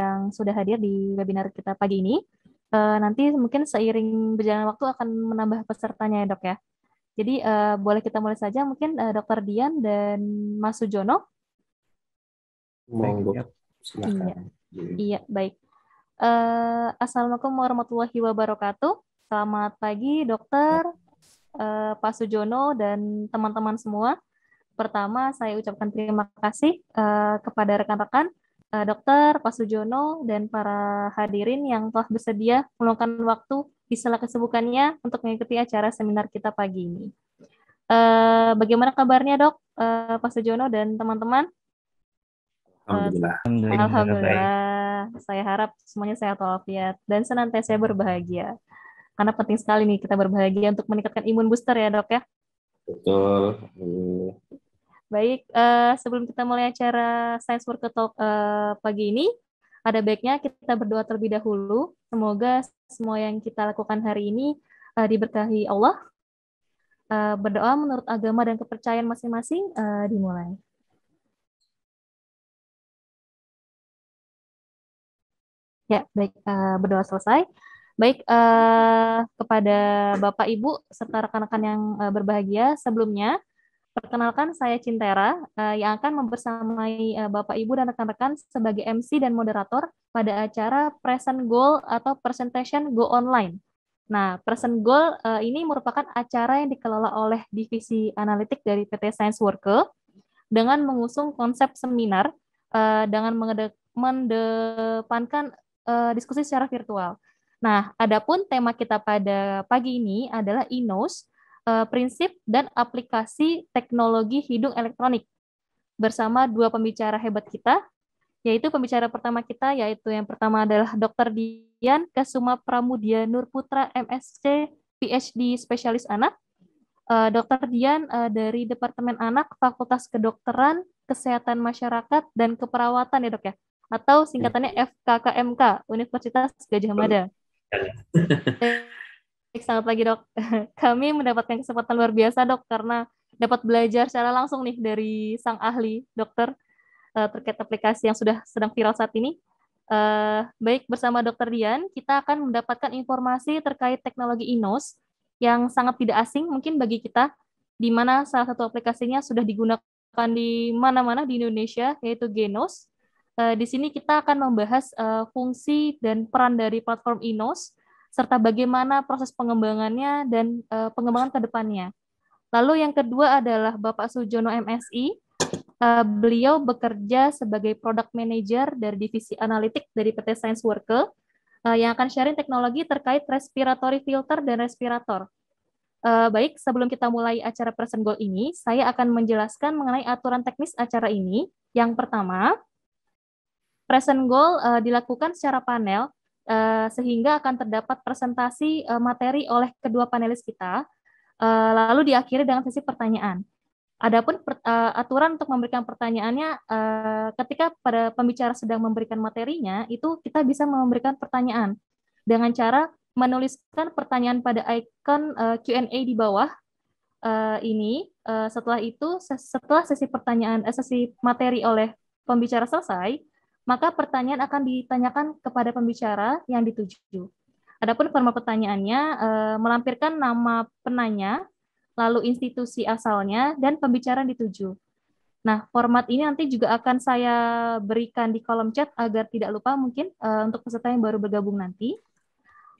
yang sudah hadir di webinar kita pagi ini. Uh, nanti mungkin seiring berjalan waktu akan menambah pesertanya ya dok ya. Jadi uh, boleh kita mulai saja mungkin uh, Dokter Dian dan Mas Sujono. Monggo, silakan. Iya, iya baik. Uh, Assalamualaikum warahmatullahi wabarakatuh. Selamat pagi dokter, uh, Pak Sujono dan teman-teman semua. Pertama saya ucapkan terima kasih uh, kepada rekan-rekan uh, Dokter Pak Sujono dan para hadirin yang telah bersedia meluangkan waktu di sela kesibukannya untuk mengikuti acara seminar kita pagi ini. Uh, bagaimana kabarnya dok, uh, Pak Sujono dan teman-teman? Alhamdulillah. Alhamdulillah. Alhamdulillah. Saya harap semuanya sehat walafiat dan senantiasa berbahagia. Karena penting sekali nih kita berbahagia untuk meningkatkan imun booster ya dok ya. Betul. Baik, uh, sebelum kita mulai acara Science Worker Talk uh, pagi ini, ada baiknya kita berdoa terlebih dahulu. Semoga semua yang kita lakukan hari ini uh, diberkahi Allah. Uh, berdoa menurut agama dan kepercayaan masing-masing uh, dimulai. Ya, baik berdoa selesai. Baik kepada Bapak Ibu serta rekan-rekan yang berbahagia, sebelumnya Perkenalkan saya Cintera uh, yang akan membersamai uh, Bapak Ibu dan rekan-rekan sebagai MC dan moderator pada acara Present Goal atau Presentation Go Online. Nah, Present Goal uh, ini merupakan acara yang dikelola oleh Divisi Analitik dari PT Science Worker dengan mengusung konsep seminar uh, dengan mendepankan uh, diskusi secara virtual. Nah, adapun tema kita pada pagi ini adalah INOS e e, uh, prinsip dan aplikasi teknologi hidung elektronik bersama dua pembicara hebat kita, yaitu pembicara pertama kita, yaitu yang pertama adalah Dr. Dian Kasuma Pramudia Nurputra, MSc, PhD Spesialis Anak, uh, eh, Dr. Dian uh, dari Departemen Anak, Fakultas Kedokteran, Kesehatan Masyarakat, dan Keperawatan ya dok ya? Atau singkatannya FKKMK, Universitas Gajah Mada. Baik, selamat pagi dok. Kami mendapatkan kesempatan luar biasa dok karena dapat belajar secara langsung nih dari sang ahli dokter eh, terkait aplikasi yang sudah sedang viral saat ini. Eh, baik, bersama dokter Dian, kita akan mendapatkan informasi terkait teknologi Inos yang sangat tidak asing mungkin bagi kita, di mana salah satu aplikasinya sudah digunakan di mana-mana di Indonesia, yaitu Genos. Eh, di sini kita akan membahas fungsi dan peran dari platform Inos, serta bagaimana proses pengembangannya dan uh, pengembangan ke depannya. Lalu yang kedua adalah Bapak Sujono MSI. Uh, eh, beliau bekerja sebagai product manager dari divisi analitik dari PT Science Worker uh, eh, yang akan sharing teknologi terkait respiratory filter dan respirator. Uh, baik, sebelum kita mulai acara Present Goal ini, saya akan menjelaskan mengenai aturan teknis acara ini. Yang pertama, Present Goal uh, dilakukan secara panel Eh, sehingga akan terdapat presentasi eh, materi oleh kedua panelis kita, eh, lalu diakhiri dengan sesi pertanyaan. Adapun aturan untuk memberikan pertanyaannya, ketika pada pembicara sedang memberikan materinya, itu kita bisa memberikan pertanyaan dengan cara menuliskan pertanyaan pada ikon Q&A di bawah ini. setelah itu, setelah sesi pertanyaan, sesi materi oleh pembicara selesai, maka pertanyaan akan ditanyakan kepada pembicara yang dituju. Adapun format pertanyaannya eh, melampirkan nama penanya, lalu institusi asalnya dan pembicara yang dituju. Nah, format ini nanti juga akan saya berikan di kolom chat agar tidak lupa mungkin eh, untuk peserta yang baru bergabung nanti.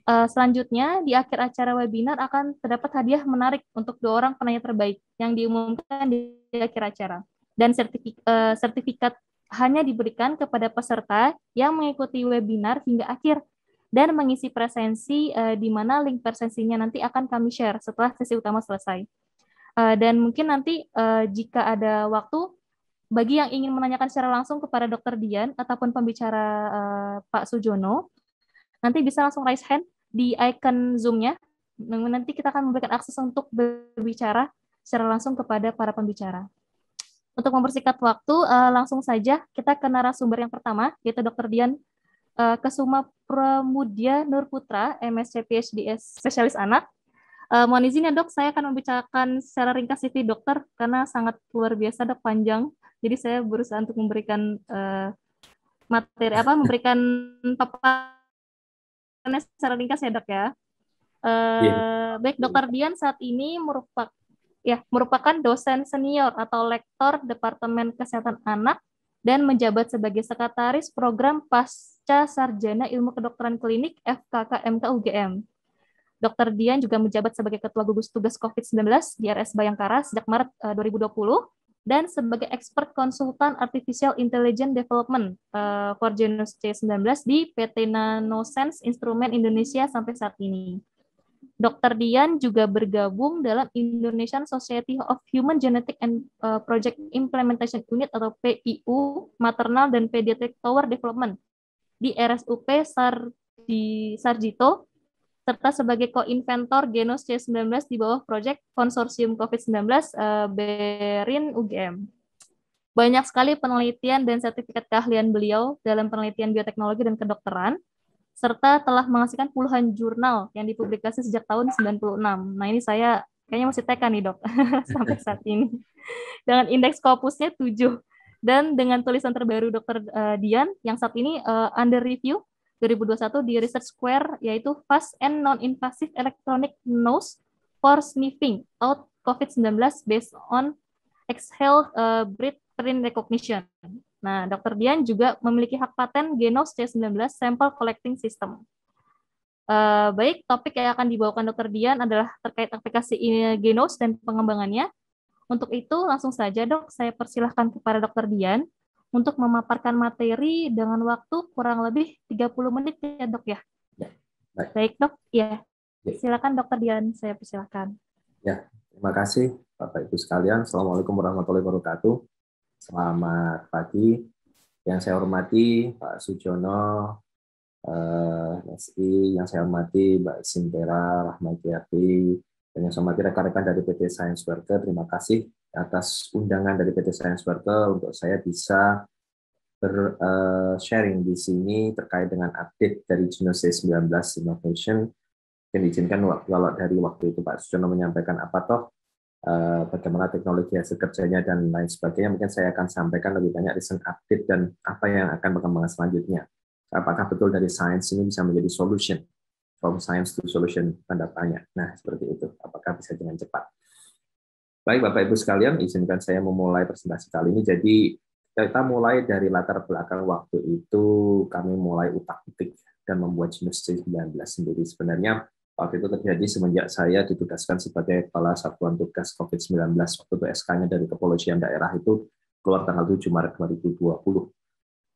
Eh, selanjutnya, di akhir acara webinar akan terdapat hadiah menarik untuk dua orang penanya terbaik yang diumumkan di akhir acara. Dan sertifikat hanya diberikan kepada peserta yang mengikuti webinar hingga akhir dan mengisi presensi uh, di mana link presensinya nanti akan kami share setelah sesi utama selesai. Uh, dan mungkin nanti uh, jika ada waktu bagi yang ingin menanyakan secara langsung kepada Dr. Dian ataupun pembicara uh, Pak Sujono, nanti bisa langsung raise hand di icon Zoom-nya. Nanti kita akan memberikan akses untuk berbicara secara langsung kepada para pembicara. Untuk mempersingkat waktu, uh, langsung saja kita ke narasumber yang pertama, yaitu Dr. Dian uh, Kesuma Pramudia Nur Putra, MSc PhD spesialis anak. Uh, mohon izin ya dok, saya akan membicarakan secara ringkas CV dokter karena sangat luar biasa dok panjang. Jadi saya berusaha untuk memberikan uh, materi apa, memberikan paparan secara ringkas ya dok ya. Uh, iya. yeah. Baik dokter Dian saat ini merupakan ya merupakan dosen senior atau lektor Departemen Kesehatan Anak dan menjabat sebagai sekretaris program pasca sarjana ilmu kedokteran klinik FKKMK UGM. Dr. Dian juga menjabat sebagai Ketua Gugus Tugas COVID-19 di RS Bayangkara sejak Maret 2020 eh, dan sebagai expert konsultan Artificial Intelligence Development uh, for Genus C19 di PT Nanosense Instrument Indonesia sampai saat ini. Dr. Dian juga bergabung dalam Indonesian Society of Human Genetic and uh, Project Implementation Unit atau PIU Maternal dan Pediatric Tower Development di RSUP Sar di Sarjito serta sebagai co-inventor Genos C19 di bawah proyek konsorsium COVID-19 uh, BERIN UGM. Banyak sekali penelitian dan sertifikat keahlian beliau dalam penelitian bioteknologi dan kedokteran, serta telah menghasilkan puluhan jurnal yang dipublikasi sejak tahun 96. Nah, ini saya kayaknya masih TK nih, Dok, sampai saat ini. Dengan indeks kopusnya 7 dan dengan tulisan terbaru Dr. Eh, Dian yang saat ini uh, under review 2021 di Research Square yaitu Fast and Non-Invasive Electronic Nose for Sniffing Out COVID-19 based on Exhale uh, eh, Breath Print Recognition. Nah, Dr. Dian juga memiliki hak paten Genos C19 Sample Collecting System. Uh, baik, topik yang akan dibawakan Dr. Dian adalah terkait aplikasi Genos dan pengembangannya. Untuk itu, langsung saja dok, saya persilahkan kepada Dr. Dian untuk memaparkan materi dengan waktu kurang lebih 30 menit ya dok ya. ya baik. baik dok, ya. ya. Silakan Dr. Dian, saya persilahkan. Ya, terima kasih Bapak Ibu sekalian. Assalamualaikum warahmatullahi wabarakatuh. Selamat pagi. Yang saya hormati Pak Sujono, eh, SI, yang saya hormati Mbak Sintera Rahmatiati, dan yang saya hormati rekan-rekan dari PT Science Worker, terima kasih atas undangan dari PT Science Worker untuk saya bisa ber-sharing eh, di sini terkait dengan update dari Genesis 19 Innovation. Dan izinkan kalau dari waktu itu Pak Sujono menyampaikan apa toh Eh, bagaimana teknologi hasil kerjanya dan lain sebagainya. Mungkin saya akan sampaikan lebih banyak recent update dan apa yang akan berkembang selanjutnya. Apakah betul dari sains ini bisa menjadi solution? From science to solution, tanda tanya. Nah, seperti itu. Apakah bisa dengan cepat? Baik, Bapak-Ibu sekalian, izinkan saya memulai presentasi kali ini. Jadi, kita mulai dari latar belakang waktu itu, kami mulai utak-utik dan membuat jenis C19 sendiri. Sebenarnya Waktu itu terjadi semenjak saya ditugaskan sebagai Kepala Satuan Tugas COVID-19. Waktu itu SK-nya dari Kepolisian Daerah itu keluar tanggal 7 Maret 2020.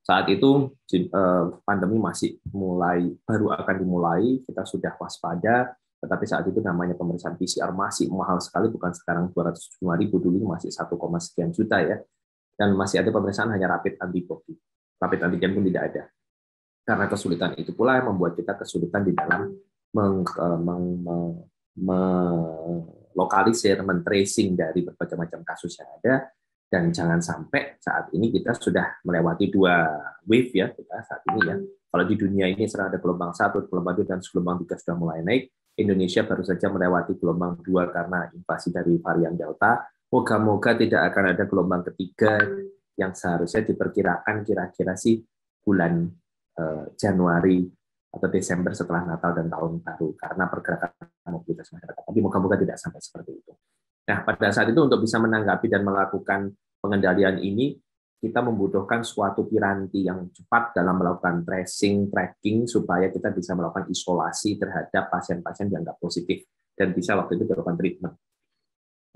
Saat itu eh, pandemi masih mulai baru akan dimulai, kita sudah waspada, tetapi saat itu namanya pemeriksaan PCR masih mahal sekali, bukan sekarang 275 ribu, dulu masih 1, sekian juta ya. Dan masih ada pemeriksaan hanya rapid antibody. Rapid antigen pun tidak ada. Karena kesulitan itu pula yang membuat kita kesulitan di dalam meng, uh, meng, meng, melokalisir, men-tracing dari berbagai macam kasus yang ada, dan jangan sampai saat ini kita sudah melewati dua wave ya kita saat ini ya. Kalau di dunia ini sekarang ada gelombang satu, gelombang dua, dan gelombang tiga sudah mulai naik. Indonesia baru saja melewati gelombang dua karena invasi dari varian Delta. Moga-moga tidak akan ada gelombang ketiga yang seharusnya diperkirakan kira-kira sih bulan eh, Januari atau Desember setelah Natal dan Tahun Baru karena pergerakan mobilitas masyarakat. Tapi moga-moga tidak sampai seperti itu. Nah, pada saat itu untuk bisa menanggapi dan melakukan pengendalian ini, kita membutuhkan suatu piranti yang cepat dalam melakukan tracing, tracking, supaya kita bisa melakukan isolasi terhadap pasien-pasien yang tidak positif dan bisa waktu itu dilakukan treatment.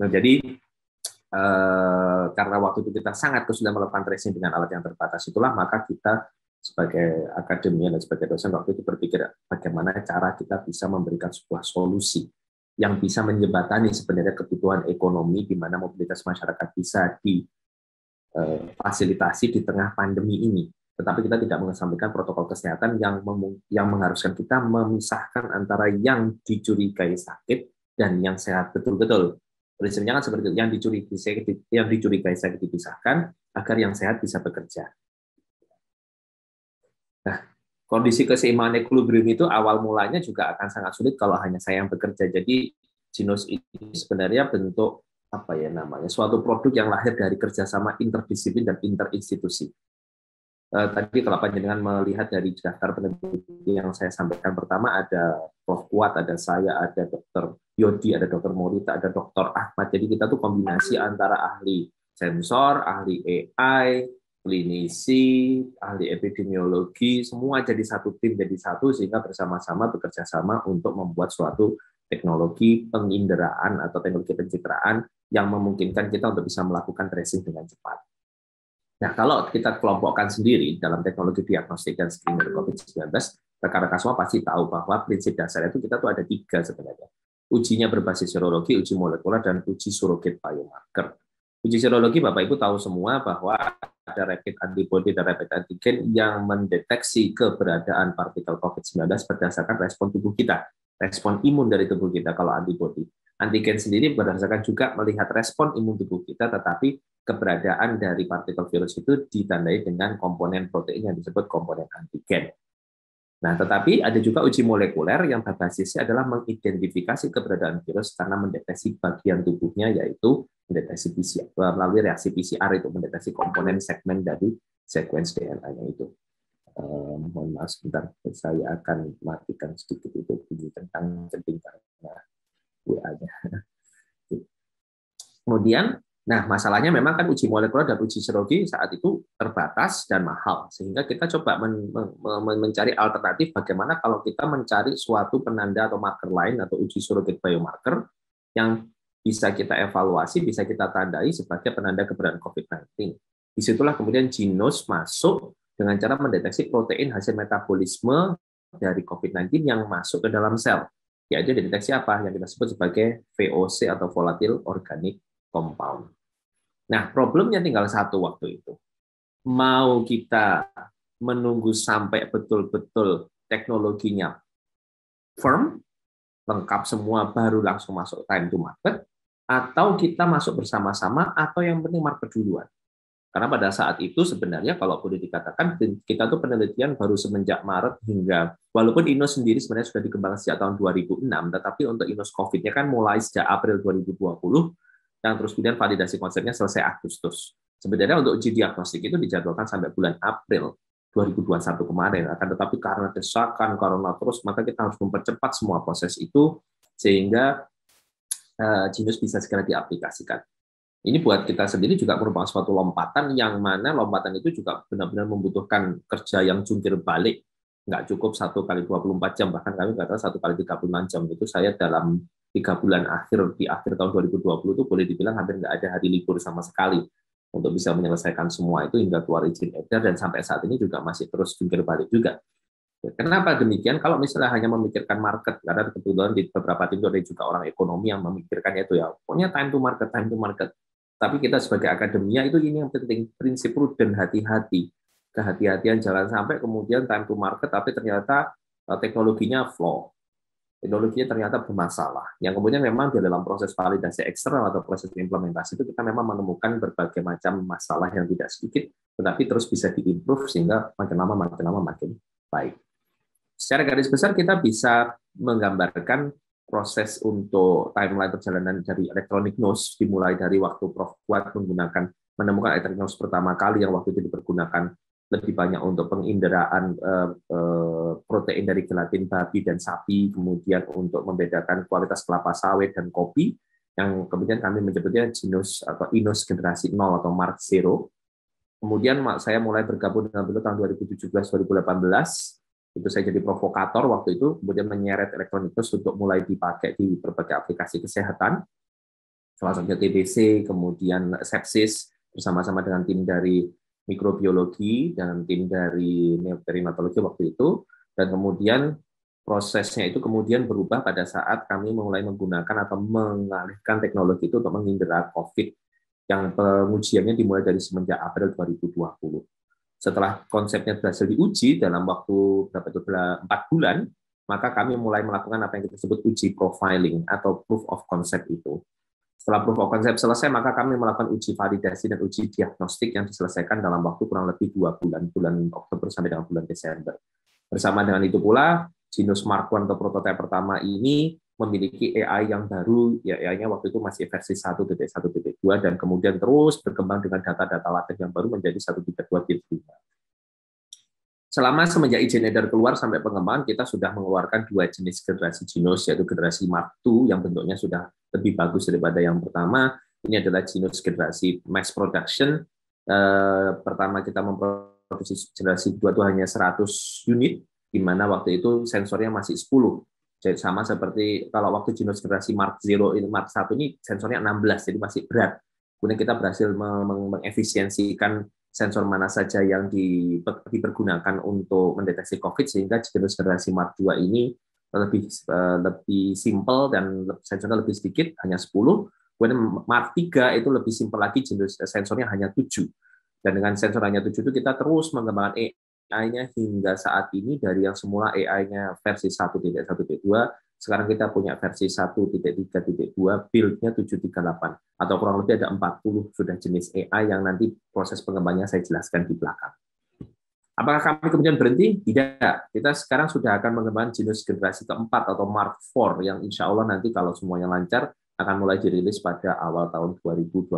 Nah, jadi eh, karena waktu itu kita sangat kesulitan melakukan tracing dengan alat yang terbatas itulah maka kita sebagai akademia dan sebagai dosen waktu itu berpikir bagaimana cara kita bisa memberikan sebuah solusi yang bisa menjembatani sebenarnya kebutuhan ekonomi di mana mobilitas masyarakat bisa difasilitasi eh, di tengah pandemi ini. Tetapi kita tidak mengesampingkan protokol kesehatan yang yang mengharuskan kita memisahkan antara yang dicurigai sakit dan yang sehat betul-betul. Prinsipnya kan seperti itu, yang dicurigai sakit dipisahkan agar yang sehat bisa bekerja. Nah, kondisi keseimbangan equilibrium itu awal mulanya juga akan sangat sulit kalau hanya saya yang bekerja. Jadi jenis ini sebenarnya bentuk apa ya namanya suatu produk yang lahir dari kerjasama interdisiplin dan interinstitusi. Eh, tadi kalau panjenengan melihat dari daftar peneliti yang saya sampaikan pertama ada Prof Kuat, ada saya, ada Dr. Yodi, ada Dr. Morita, ada Dr. Ahmad. Jadi kita tuh kombinasi antara ahli sensor, ahli AI, klinisi, ahli epidemiologi, semua jadi satu tim, jadi satu sehingga bersama-sama bekerja sama untuk membuat suatu teknologi penginderaan atau teknologi pencitraan yang memungkinkan kita untuk bisa melakukan tracing dengan cepat. Nah, kalau kita kelompokkan sendiri dalam teknologi diagnostik dan screening COVID-19, rekan-rekan semua pasti tahu bahwa prinsip dasar itu kita tuh ada tiga sebenarnya. Ujinya berbasis serologi, uji molekuler, dan uji surrogate biomarker. Uji serologi Bapak Ibu tahu semua bahwa ada rapid antibody dan rapid antigen yang mendeteksi keberadaan partikel COVID-19 berdasarkan respon tubuh kita, respon imun dari tubuh kita kalau antibody. Antigen sendiri berdasarkan juga melihat respon imun tubuh kita, tetapi keberadaan dari partikel virus itu ditandai dengan komponen protein yang disebut komponen antigen. Nah, tetapi ada juga uji molekuler yang basisnya adalah mengidentifikasi keberadaan virus karena mendeteksi bagian tubuhnya yaitu mendeteksi PCR, melalui reaksi PCR itu mendeteksi komponen segmen dari sekuens DNA-nya itu. Eh, mohon maaf sebentar, saya akan matikan sedikit itu bunyi tentang penting karena WA-nya. Kemudian, nah masalahnya memang kan uji molekuler dan uji serologi saat itu terbatas dan mahal, sehingga kita coba men men mencari alternatif bagaimana kalau kita mencari suatu penanda atau marker lain atau uji surrogate biomarker yang bisa kita evaluasi, bisa kita tandai sebagai penanda keberadaan COVID-19. Disitulah kemudian genus masuk dengan cara mendeteksi protein hasil metabolisme dari COVID-19 yang masuk ke dalam sel. Ya, Yaitu deteksi apa? Yang kita sebut sebagai VOC atau Volatile Organic Compound. Nah, problemnya tinggal satu waktu itu. Mau kita menunggu sampai betul-betul teknologinya firm lengkap semua baru langsung masuk time to market atau kita masuk bersama-sama atau yang penting market duluan. Karena pada saat itu sebenarnya kalau boleh dikatakan kita tuh penelitian baru semenjak Maret hingga walaupun Inos sendiri sebenarnya sudah dikembangkan sejak tahun 2006 tetapi untuk Inos Covid-nya kan mulai sejak April 2020 dan terus kemudian validasi konsepnya selesai Agustus. Sebenarnya untuk uji diagnostik itu dijadwalkan sampai bulan April 2021 kemarin. Akan tetapi karena desakan corona terus, maka kita harus mempercepat semua proses itu sehingga eh, Genius bisa segera diaplikasikan. Ini buat kita sendiri juga merupakan suatu lompatan yang mana lompatan itu juga benar-benar membutuhkan kerja yang jungkir balik. Nggak cukup satu kali 24 jam, bahkan kami kata satu kali 36 jam. Itu saya dalam tiga bulan akhir, di akhir tahun 2020 itu boleh dibilang hampir nggak ada hari libur sama sekali untuk bisa menyelesaikan semua itu hingga keluar izin edar dan sampai saat ini juga masih terus jungkir balik juga. Kenapa demikian? Kalau misalnya hanya memikirkan market, karena kebetulan di beberapa tim ada juga orang ekonomi yang memikirkan itu ya, pokoknya time to market, time to market. Tapi kita sebagai akademia itu ini yang penting, prinsip prudent, hati-hati. Kehati-hatian jalan sampai kemudian time to market, tapi ternyata eh, teknologinya flow teknologinya ternyata bermasalah. Yang kemudian memang di dalam proses validasi eksternal atau proses implementasi itu kita memang menemukan berbagai macam masalah yang tidak sedikit, tetapi terus bisa diimprove sehingga makin lama makin lama makin baik. Secara garis besar kita bisa menggambarkan proses untuk timeline perjalanan dari elektronik nose dimulai dari waktu Prof Kuat menggunakan menemukan elektronik nose pertama kali yang waktu itu dipergunakan lebih banyak untuk penginderaan eh, eh, protein dari gelatin babi dan sapi, kemudian untuk membedakan kualitas kelapa sawit dan kopi, yang kemudian kami menyebutnya genus atau inus generasi 0 atau mark 0. Kemudian saya mulai bergabung dengan beliau tahun 2017-2018, itu saya jadi provokator waktu itu, kemudian menyeret elektronikus untuk mulai dipakai di berbagai aplikasi kesehatan, salah satunya TBC, kemudian sepsis, bersama-sama dengan tim dari mikrobiologi dan tim dari neoprimatologi waktu itu dan kemudian prosesnya itu kemudian berubah pada saat kami mulai menggunakan atau mengalihkan teknologi itu untuk menghindera COVID yang pengujiannya dimulai dari semenjak April 2020. Setelah konsepnya berhasil diuji dalam waktu berapa itu empat bulan, maka kami mulai melakukan apa yang kita sebut uji profiling atau proof of concept itu. Setelah proof of concept selesai, maka kami melakukan uji validasi dan uji diagnostik yang diselesaikan dalam waktu kurang lebih dua bulan, bulan Oktober sampai dengan bulan Desember. Bersama dengan itu pula, Genus Mark I atau prototipe pertama ini memiliki AI yang baru, ya AI-nya waktu itu masih versi 1.1.2, dan kemudian terus berkembang dengan data-data latih yang baru menjadi 1.3.2.5 selama semenjak e. izin edar keluar sampai pengembangan kita sudah mengeluarkan dua jenis generasi genus yaitu generasi Mark II yang bentuknya sudah lebih bagus daripada yang pertama. Ini adalah genus generasi mass production. Eh, pertama kita memproduksi generasi dua itu hanya 100 unit di mana waktu itu sensornya masih 10. Jadi sama seperti kalau waktu genus generasi Mark 0 Mark satu ini sensornya 16 jadi masih berat. Kemudian kita berhasil mengefisiensikan sensor mana saja yang dipergunakan untuk mendeteksi COVID sehingga jenis generasi Mark II ini lebih eh, lebih simpel dan sensornya lebih sedikit hanya 10 kemudian Mark 3 itu lebih simpel lagi jenis eh, sensornya hanya 7 dan dengan sensor hanya 7 itu kita terus mengembangkan AI-nya hingga saat ini dari yang semula AI-nya versi 1.1.2 sekarang kita punya versi 1.3.2, build-nya 738, atau kurang lebih ada 40 sudah jenis AI yang nanti proses pengembangannya saya jelaskan di belakang. Apakah kami kemudian berhenti? Tidak. Kita sekarang sudah akan mengembangkan jenis generasi keempat atau Mark IV yang insya Allah nanti kalau semuanya lancar akan mulai dirilis pada awal tahun 2022.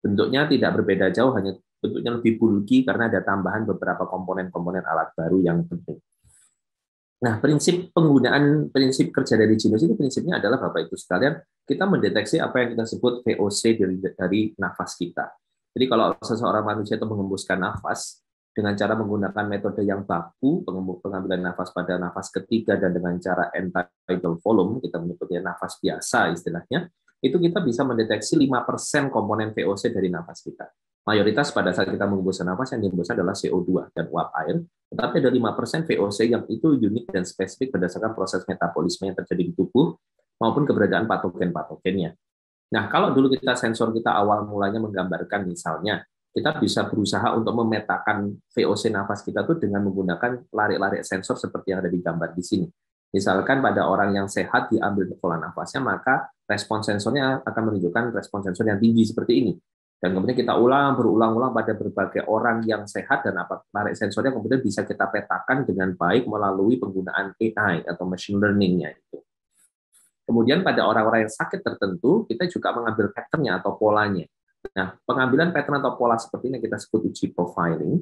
Bentuknya tidak berbeda jauh, hanya bentuknya lebih bulky karena ada tambahan beberapa komponen-komponen alat baru yang penting. Nah, prinsip penggunaan prinsip kerja dari jinus ini prinsipnya adalah Bapak Ibu sekalian, kita mendeteksi apa yang kita sebut VOC dari, dari nafas kita. Jadi kalau seseorang manusia itu mengembuskan nafas dengan cara menggunakan metode yang baku, pengambilan nafas pada nafas ketiga dan dengan cara entitled volume, kita menyebutnya nafas biasa istilahnya, itu kita bisa mendeteksi 5% komponen VOC dari nafas kita. Mayoritas pada saat kita mengembuskan nafas yang dihembuskan adalah CO2 dan uap air, tetapi ada persen VOC yang itu unik dan spesifik berdasarkan proses metabolisme yang terjadi di tubuh maupun keberadaan patogen-patogennya. Nah, kalau dulu kita sensor kita awal mulanya menggambarkan misalnya, kita bisa berusaha untuk memetakan VOC nafas kita tuh dengan menggunakan lari-lari sensor seperti yang ada di gambar di sini. Misalkan pada orang yang sehat diambil pola nafasnya, maka respon sensornya akan menunjukkan respon sensor yang tinggi seperti ini. Dan kemudian kita ulang berulang-ulang pada berbagai orang yang sehat dan apa tarik sensornya kemudian bisa kita petakan dengan baik melalui penggunaan AI atau machine learningnya itu. Kemudian pada orang-orang yang sakit tertentu, kita juga mengambil patternnya atau polanya. Nah, pengambilan pattern atau pola seperti ini kita sebut uji profiling,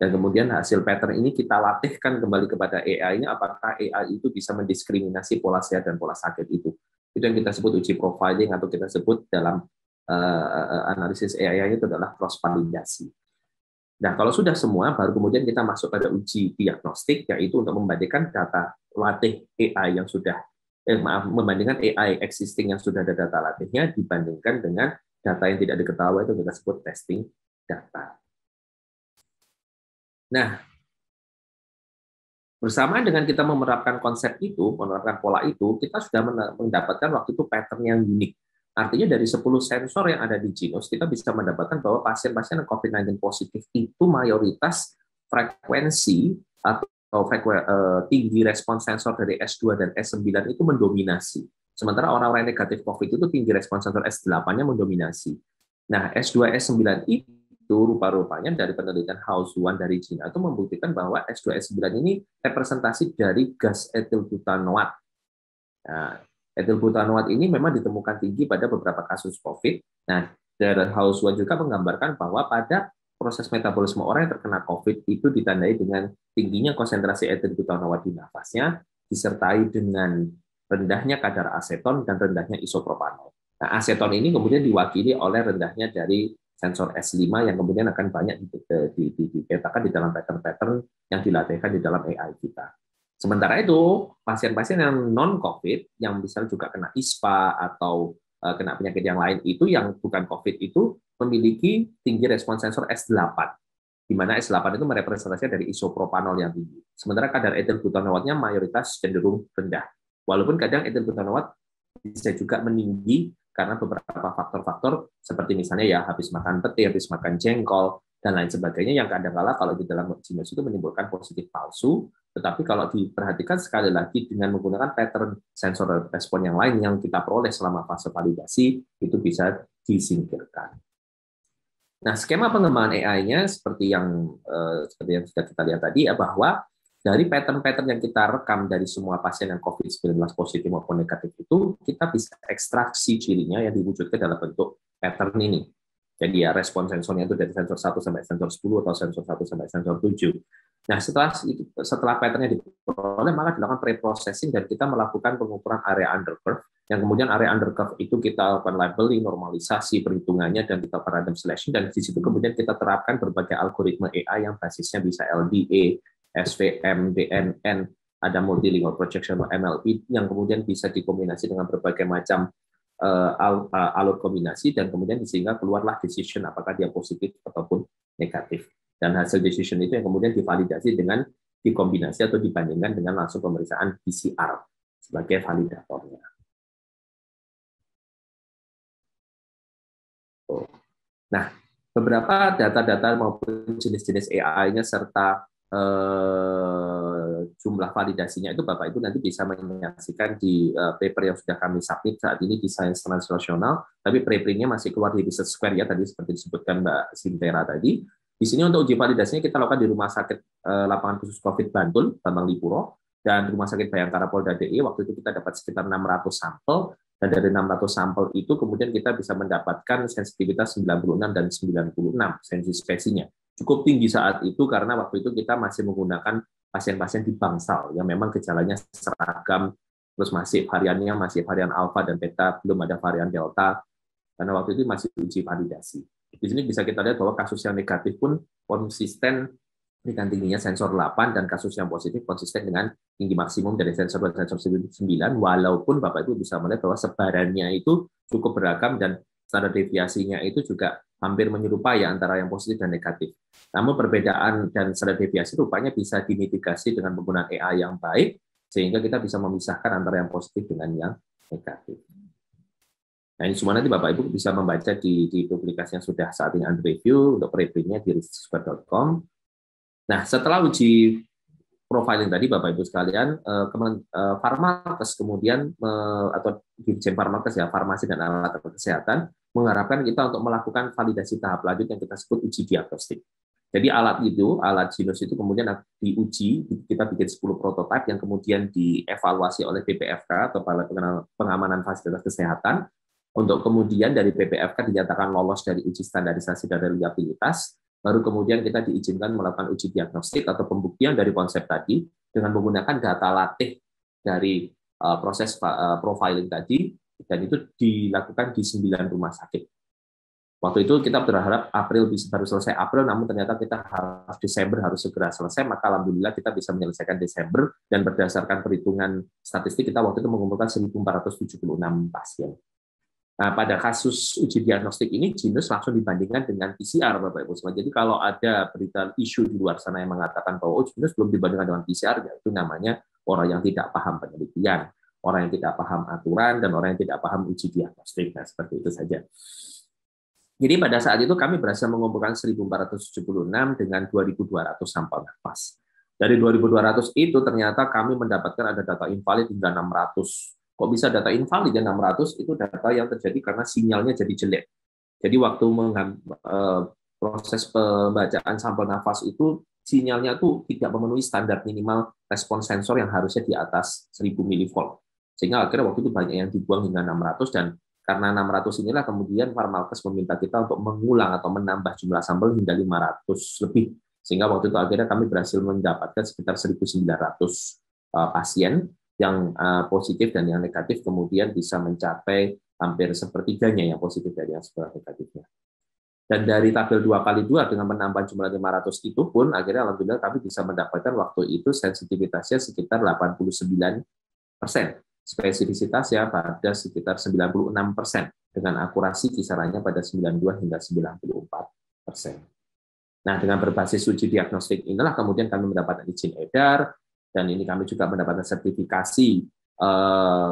dan kemudian hasil pattern ini kita latihkan kembali kepada AI-nya apakah AI itu bisa mendiskriminasi pola sehat dan pola sakit itu. Itu yang kita sebut uji profiling atau kita sebut dalam Eh, eh, eh, analisis AI itu adalah cross validasi. Nah, kalau sudah semua, baru kemudian kita masuk pada uji diagnostik, yaitu untuk membandingkan data latih AI yang sudah, eh, maaf, membandingkan AI existing yang sudah ada data latihnya dibandingkan dengan data yang tidak diketahui, itu kita sebut testing data. Nah, bersamaan dengan kita menerapkan konsep itu, menerapkan pola itu, kita sudah mendapatkan waktu itu pattern yang unik. Artinya dari 10 sensor yang ada di Genos, kita bisa mendapatkan bahwa pasien-pasien yang COVID-19 positif itu mayoritas frekuensi atau frekuen, eh, tinggi respon sensor dari S2 dan S9 itu mendominasi. Sementara orang-orang negatif COVID itu tinggi respon sensor S8-nya mendominasi. Nah, S2, S9 itu rupa-rupanya dari penelitian One dari Cina itu membuktikan bahwa S2, S9 ini representasi dari gas etil butanoat. Nah, butanoat ini memang ditemukan tinggi pada beberapa kasus COVID. Nah, Darren House juga menggambarkan bahwa pada proses metabolisme orang yang terkena COVID itu ditandai dengan tingginya konsentrasi butanoat di nafasnya, disertai dengan rendahnya kadar aseton dan rendahnya isopropanol. Nah, aseton ini kemudian diwakili oleh rendahnya dari sensor S5 yang kemudian akan banyak dipetakan di dalam pattern-pattern yang dilatihkan di dalam AI kita. Sementara itu, pasien-pasien yang non-COVID yang bisa juga kena ISPA atau e, kena penyakit yang lain itu yang bukan COVID itu memiliki tinggi respon sensor S8 di mana S8 itu merepresentasikan dari isopropanol yang tinggi. Sementara kadar etil butanoatnya mayoritas cenderung rendah. Walaupun kadang etil butanoat bisa juga meninggi karena beberapa faktor-faktor seperti misalnya ya habis makan peti, habis makan jengkol, dan lain sebagainya yang kadang kala kalau di dalam jenis itu menimbulkan positif palsu tetapi kalau diperhatikan sekali lagi dengan menggunakan pattern sensor respon yang lain yang kita peroleh selama fase validasi itu bisa disingkirkan. Nah, skema pengembangan AI-nya seperti yang eh, seperti yang sudah kita lihat tadi ya, bahwa dari pattern-pattern yang kita rekam dari semua pasien yang COVID-19 positif maupun negatif itu, kita bisa ekstraksi cirinya yang diwujudkan dalam bentuk pattern ini. Jadi ya respon sensornya itu dari sensor 1 sampai sensor 10 atau sensor 1 sampai sensor 7. Nah, setelah itu setelah patternnya diperoleh maka dilakukan preprocessing dan kita melakukan pengukuran area under curve yang kemudian area under curve itu kita lakukan labeling, normalisasi, perhitungannya dan kita lakukan random selection dan di situ kemudian kita terapkan berbagai algoritma AI yang basisnya bisa LDA, SVM, DNN, ada multilingual projection MLP e yang kemudian bisa dikombinasi dengan berbagai macam Eh, eh, alur kombinasi dan kemudian sehingga keluarlah decision apakah dia positif ataupun negatif. Dan hasil decision itu yang kemudian divalidasi dengan dikombinasi atau dibandingkan dengan langsung pemeriksaan PCR sebagai validatornya. Oh. Nah, beberapa data-data maupun jenis-jenis AI-nya serta eh, jumlah validasinya itu Bapak Ibu nanti bisa menyaksikan di eh, paper yang sudah kami submit saat ini di Science Transnasional, tapi preprintnya masih keluar di Research Square ya tadi seperti disebutkan Mbak Sintera tadi. Di sini untuk uji validasinya kita lakukan di Rumah Sakit eh, Lapangan Khusus COVID Bantul, Bambang Lipuro, dan Rumah Sakit Bayangkara Polda DI e. waktu itu kita dapat sekitar 600 sampel dan dari 600 sampel itu kemudian kita bisa mendapatkan sensitivitas 96 dan 96 sensi spesinya. Cukup tinggi saat itu karena waktu itu kita masih menggunakan pasien-pasien di bangsal yang memang gejalanya seragam, terus masih variannya masih varian alfa dan beta, belum ada varian delta, karena waktu itu masih uji validasi. Di sini bisa kita lihat bahwa kasus yang negatif pun konsisten dengan tingginya sensor 8 dan kasus yang positif konsisten dengan tinggi maksimum dari sensor 2 sensor 9 walaupun Bapak Ibu bisa melihat bahwa sebarannya itu cukup beragam dan standar deviasinya itu juga hampir menyerupai ya antara yang positif dan negatif. Namun perbedaan dan standar deviasi rupanya bisa dimitigasi dengan penggunaan AI yang baik, sehingga kita bisa memisahkan antara yang positif dengan yang negatif. Nah ini semua nanti Bapak Ibu bisa membaca di, di publikasi yang sudah saat ini under review untuk preprintnya di risikosquare.com. Nah setelah uji profiling tadi Bapak Ibu sekalian, Farmakes eh, eh, kemudian eh, atau Dirjen Farmakes ya, farmasi dan alat kesehatan mengharapkan kita untuk melakukan validasi tahap lanjut yang kita sebut uji diagnostik. Jadi alat itu, alat Sinus itu kemudian diuji, kita bikin 10 prototipe yang kemudian dievaluasi oleh BPFK atau Balai Pengamanan Fasilitas Kesehatan untuk kemudian dari BPFK dinyatakan lolos dari uji standarisasi dan reliabilitas, baru kemudian kita diizinkan melakukan uji diagnostik atau pembuktian dari konsep tadi dengan menggunakan data latih dari eh, proses eh, profiling tadi dan itu dilakukan di 9 rumah sakit. Waktu itu kita berharap April bisa baru selesai April, namun ternyata kita harus Desember harus segera selesai, maka alhamdulillah kita bisa menyelesaikan Desember dan berdasarkan perhitungan statistik kita waktu itu mengumpulkan 1.476 pasien. Nah, pada kasus uji diagnostik ini jenis langsung dibandingkan dengan PCR Bapak Ibu semua. Jadi kalau ada berita isu di luar sana yang mengatakan bahwa oh, jenis belum dibandingkan dengan PCR, ya itu namanya orang yang tidak paham penelitian orang yang tidak paham aturan dan orang yang tidak paham uji diagnostik. Nah, seperti itu saja. Jadi pada saat itu kami berhasil mengumpulkan 1476 dengan 2200 sampel nafas. Dari 2200 itu ternyata kami mendapatkan ada data invalid hingga 600. Kok bisa data invalid dan ya 600 itu data yang terjadi karena sinyalnya jadi jelek. Jadi waktu eh, proses pembacaan sampel nafas itu sinyalnya tuh tidak memenuhi standar minimal respon sensor yang harusnya di atas 1000 milivolt. Sehingga akhirnya waktu itu banyak yang dibuang hingga 600 dan karena 600 inilah kemudian Farmalkes meminta kita untuk mengulang atau menambah jumlah sampel hingga 500 lebih. Sehingga waktu itu akhirnya kami berhasil mendapatkan sekitar 1.900 eh, pasien yang eh, positif dan yang negatif kemudian bisa mencapai hampir sepertiganya yang positif dari yang sebelah negatifnya. Dan dari tabel 2 kali 2 dengan menambah jumlah 500 itu pun akhirnya alhamdulillah kami bisa mendapatkan waktu itu sensitivitasnya sekitar 89 persen spesifisitas ya pada sekitar 96 persen dengan akurasi kisarannya pada 92 hingga 94 persen. Nah, dengan berbasis uji diagnostik inilah kemudian kami mendapatkan izin edar dan ini kami juga mendapatkan sertifikasi eh,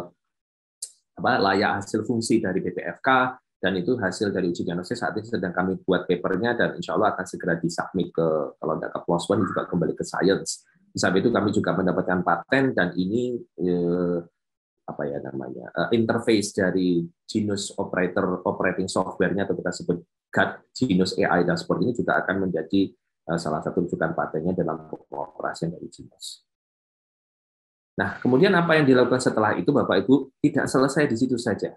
apa, layak hasil fungsi dari BPFK dan itu hasil dari uji diagnostik saat ini sedang kami buat papernya dan insya Allah akan segera disubmit ke kalau tidak ke plus One juga kembali ke Science. Di samping itu kami juga mendapatkan paten dan ini eh, apa ya namanya uh, interface dari Genus operator operating softwarenya atau kita sebut GAT Genus AI dashboard ini juga akan menjadi uh, salah satu rujukan patennya dalam operasi dari Genus. Nah, kemudian apa yang dilakukan setelah itu Bapak Ibu tidak selesai di situ saja.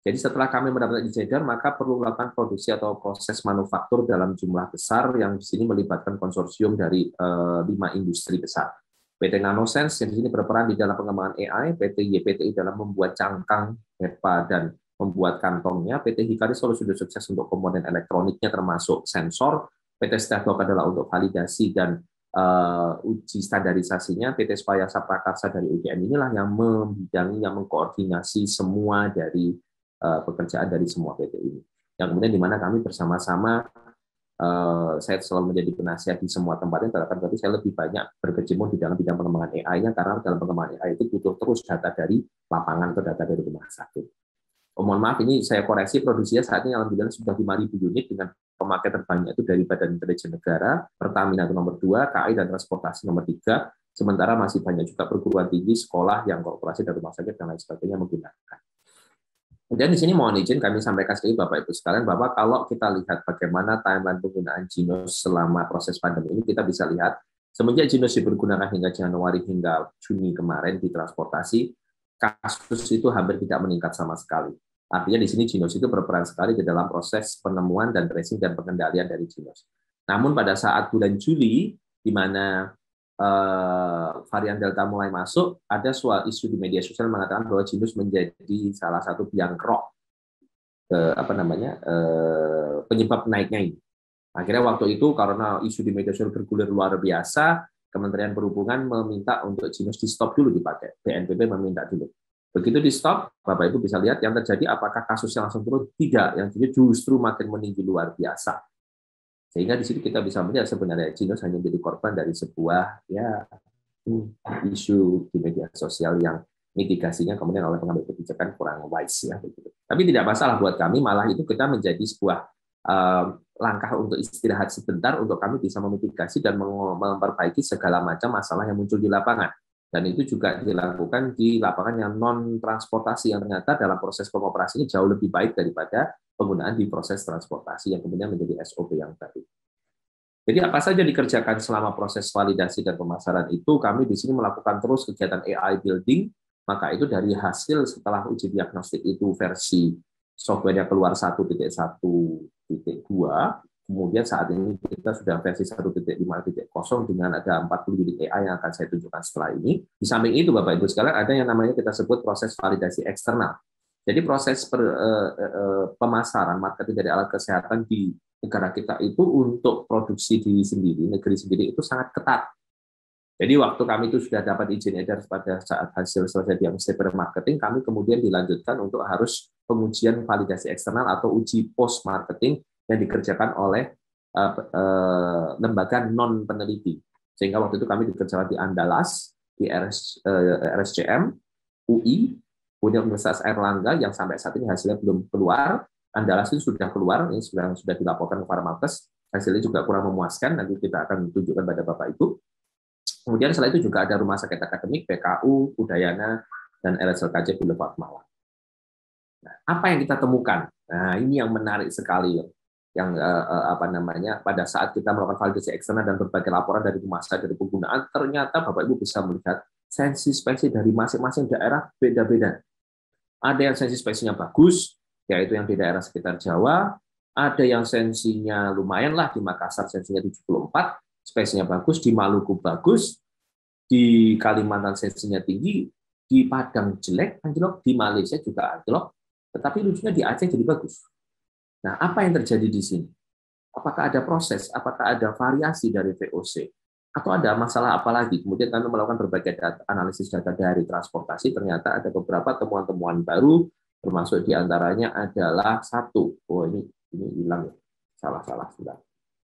Jadi setelah kami mendapatkan izin maka perlu melakukan produksi atau proses manufaktur dalam jumlah besar yang di sini melibatkan konsorsium dari eh, lima industri besar. PT Nanosense yang di sini berperan di dalam pengembangan AI, PT YPTI dalam membuat cangkang HEPA dan membuat kantongnya, PT Hikari Solo sudah sukses untuk komponen elektroniknya termasuk sensor, PT Stadok adalah untuk validasi dan uh, uji standarisasinya, PT Supaya Saprakarsa dari UGM inilah yang membidangi, yang mengkoordinasi semua dari uh, pekerjaan dari semua PT ini. Yang kemudian di mana kami bersama-sama Eh, saya selalu menjadi penasihat di semua tempat yang terdapat, berarti saya lebih banyak berkecimpung di dalam bidang pengembangan AI-nya karena dalam pengembangan AI itu butuh terus data dari lapangan atau data dari rumah sakit. Oh, mohon maaf, ini saya koreksi produksinya saat ini alhamdulillah sudah 5.000 unit dengan pemakai terbanyak itu dari Badan Intelijen Negara, Pertamina itu nomor 2, KAI dan transportasi nomor 3, sementara masih banyak juga perguruan tinggi, sekolah yang korporasi dan rumah sakit dan lain sebagainya menggunakan. Kemudian di sini mohon izin kami sampaikan sekali Bapak Ibu sekalian bahwa kalau kita lihat bagaimana timeline penggunaan Ginos selama proses pandemi ini kita bisa lihat semenjak Ginos dipergunakan hingga Januari hingga Juni kemarin di transportasi kasus itu hampir tidak meningkat sama sekali. Artinya di sini Ginos itu berperan sekali di dalam proses penemuan dan tracing dan pengendalian dari Ginos. Namun pada saat bulan Juli di mana uh, varian Delta mulai masuk, ada soal isu di media sosial mengatakan bahwa Jinus menjadi salah satu krok uh, eh, apa namanya uh, penyebab naiknya ini. Akhirnya waktu itu karena isu di media sosial bergulir luar biasa, Kementerian Perhubungan meminta untuk Jinus di stop dulu dipakai. BNPB meminta dulu. Begitu di stop, Bapak Ibu bisa lihat yang terjadi apakah kasusnya langsung turun? Tidak, yang terjadi justru makin meninggi luar biasa. Sehingga di situ kita bisa melihat sebenarnya Cina hanya menjadi korban dari sebuah ya isu di media sosial yang mitigasinya kemudian oleh pengambil kebijakan kurang wise ya begitu. Tapi tidak masalah buat kami, malah itu kita menjadi sebuah eh, langkah untuk istirahat sebentar untuk kami bisa memitigasi dan memperbaiki segala macam masalah yang muncul di lapangan. Dan itu juga dilakukan di lapangan yang non-transportasi yang ternyata dalam proses pengoperasinya jauh lebih baik daripada penggunaan di proses transportasi yang kemudian menjadi SOP yang baru. Jadi apa saja dikerjakan selama proses validasi dan pemasaran itu, kami di sini melakukan terus kegiatan AI building, maka itu dari hasil setelah uji diagnostik itu versi softwarenya keluar 1.1.2, Kemudian saat ini kita sudah versi 1.5.0 dengan ada 40 unit AI yang akan saya tunjukkan setelah ini. Di samping itu Bapak Ibu sekalian ada yang namanya kita sebut proses validasi eksternal. Jadi proses per, eh, eh, eh, pemasaran marketing dari alat kesehatan di negara kita itu untuk produksi di sendiri, negeri sendiri itu sangat ketat. Jadi waktu kami itu sudah dapat izin edar pada saat hasil selesai di diagnosis marketing, kami kemudian dilanjutkan untuk harus pengujian validasi eksternal atau uji post marketing yang dikerjakan oleh uh, uh, lembaga non peneliti. Sehingga waktu itu kami dikerjakan di Andalas, di RS, uh, eh, RSCM, UI, kemudian Universitas Erlangga yang sampai saat ini hasilnya belum keluar. Andalas itu sudah keluar, ini sudah sudah dilaporkan ke Farmakes, hasilnya juga kurang memuaskan, nanti kita akan tunjukkan pada Bapak Ibu. Kemudian setelah itu juga ada Rumah Sakit Akademik, PKU, Udayana, dan RSLKJ Boulevard Malang. Nah, apa yang kita temukan? Nah, ini yang menarik sekali yang uh, apa namanya pada saat kita melakukan validasi eksternal dan berbagai laporan dari masa dari penggunaan ternyata Bapak Ibu bisa melihat sensi spesi dari masing-masing daerah beda-beda. Ada yang sensi spesinya bagus, yaitu yang di daerah sekitar Jawa, ada yang sensinya lumayan lah di Makassar sensinya 74, spesinya bagus, di Maluku bagus, di Kalimantan sensinya tinggi, di Padang jelek, anjlok, di Malaysia juga anjlok, tetapi lucunya di Aceh jadi bagus Nah, apa yang terjadi di sini? Apakah ada proses? Apakah ada variasi dari VOC? Atau ada masalah apa lagi? Kemudian kami melakukan berbagai data, analisis data dari transportasi, ternyata ada beberapa temuan-temuan baru, termasuk diantaranya adalah satu. Oh, ini ini hilang ya. Salah-salah sudah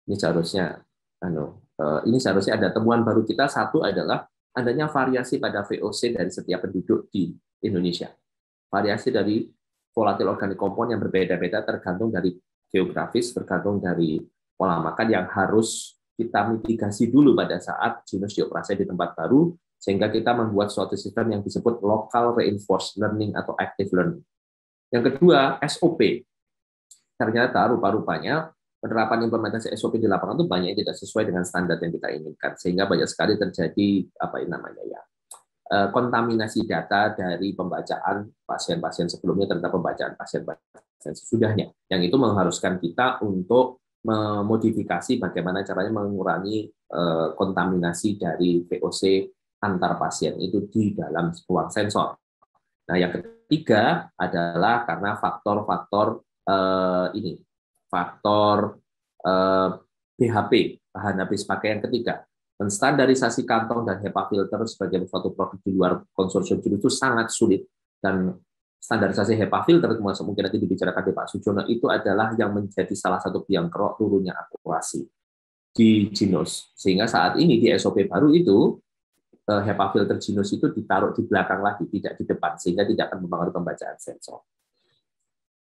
Ini seharusnya ano, eh, ini seharusnya ada temuan baru kita satu adalah adanya variasi pada VOC dari setiap penduduk di Indonesia. Variasi dari volatil organik kompon yang berbeda-beda tergantung dari geografis, tergantung dari pola makan yang harus kita mitigasi dulu pada saat jenis dioperasi di tempat baru, sehingga kita membuat suatu sistem yang disebut local reinforced learning atau active learning. Yang kedua, SOP. Ternyata rupa-rupanya penerapan implementasi SOP di lapangan itu banyak yang tidak sesuai dengan standar yang kita inginkan, sehingga banyak sekali terjadi apa namanya ya Eh, kontaminasi data dari pembacaan pasien-pasien sebelumnya terhadap pembacaan pasien-pasien sesudahnya. Yang itu mengharuskan kita untuk memodifikasi bagaimana caranya mengurangi eh, kontaminasi dari VOC antar pasien itu di dalam sebuah sensor. Nah, yang ketiga adalah karena faktor-faktor eh, ini, faktor eh, BHP, bahan habis pakai yang ketiga. Dan standarisasi kantong dan HEPA filter sebagai suatu produk di luar konsorsium itu sangat sulit. Dan standarisasi HEPA filter, mungkin nanti dibicarakan di Pak Sujono, itu adalah yang menjadi salah satu biang kerok turunnya akurasi di Ginos. Sehingga saat ini di SOP baru itu, eh, HEPA filter Ginos itu ditaruh di belakang lagi, tidak di depan, sehingga tidak akan mempengaruhi pembacaan sensor.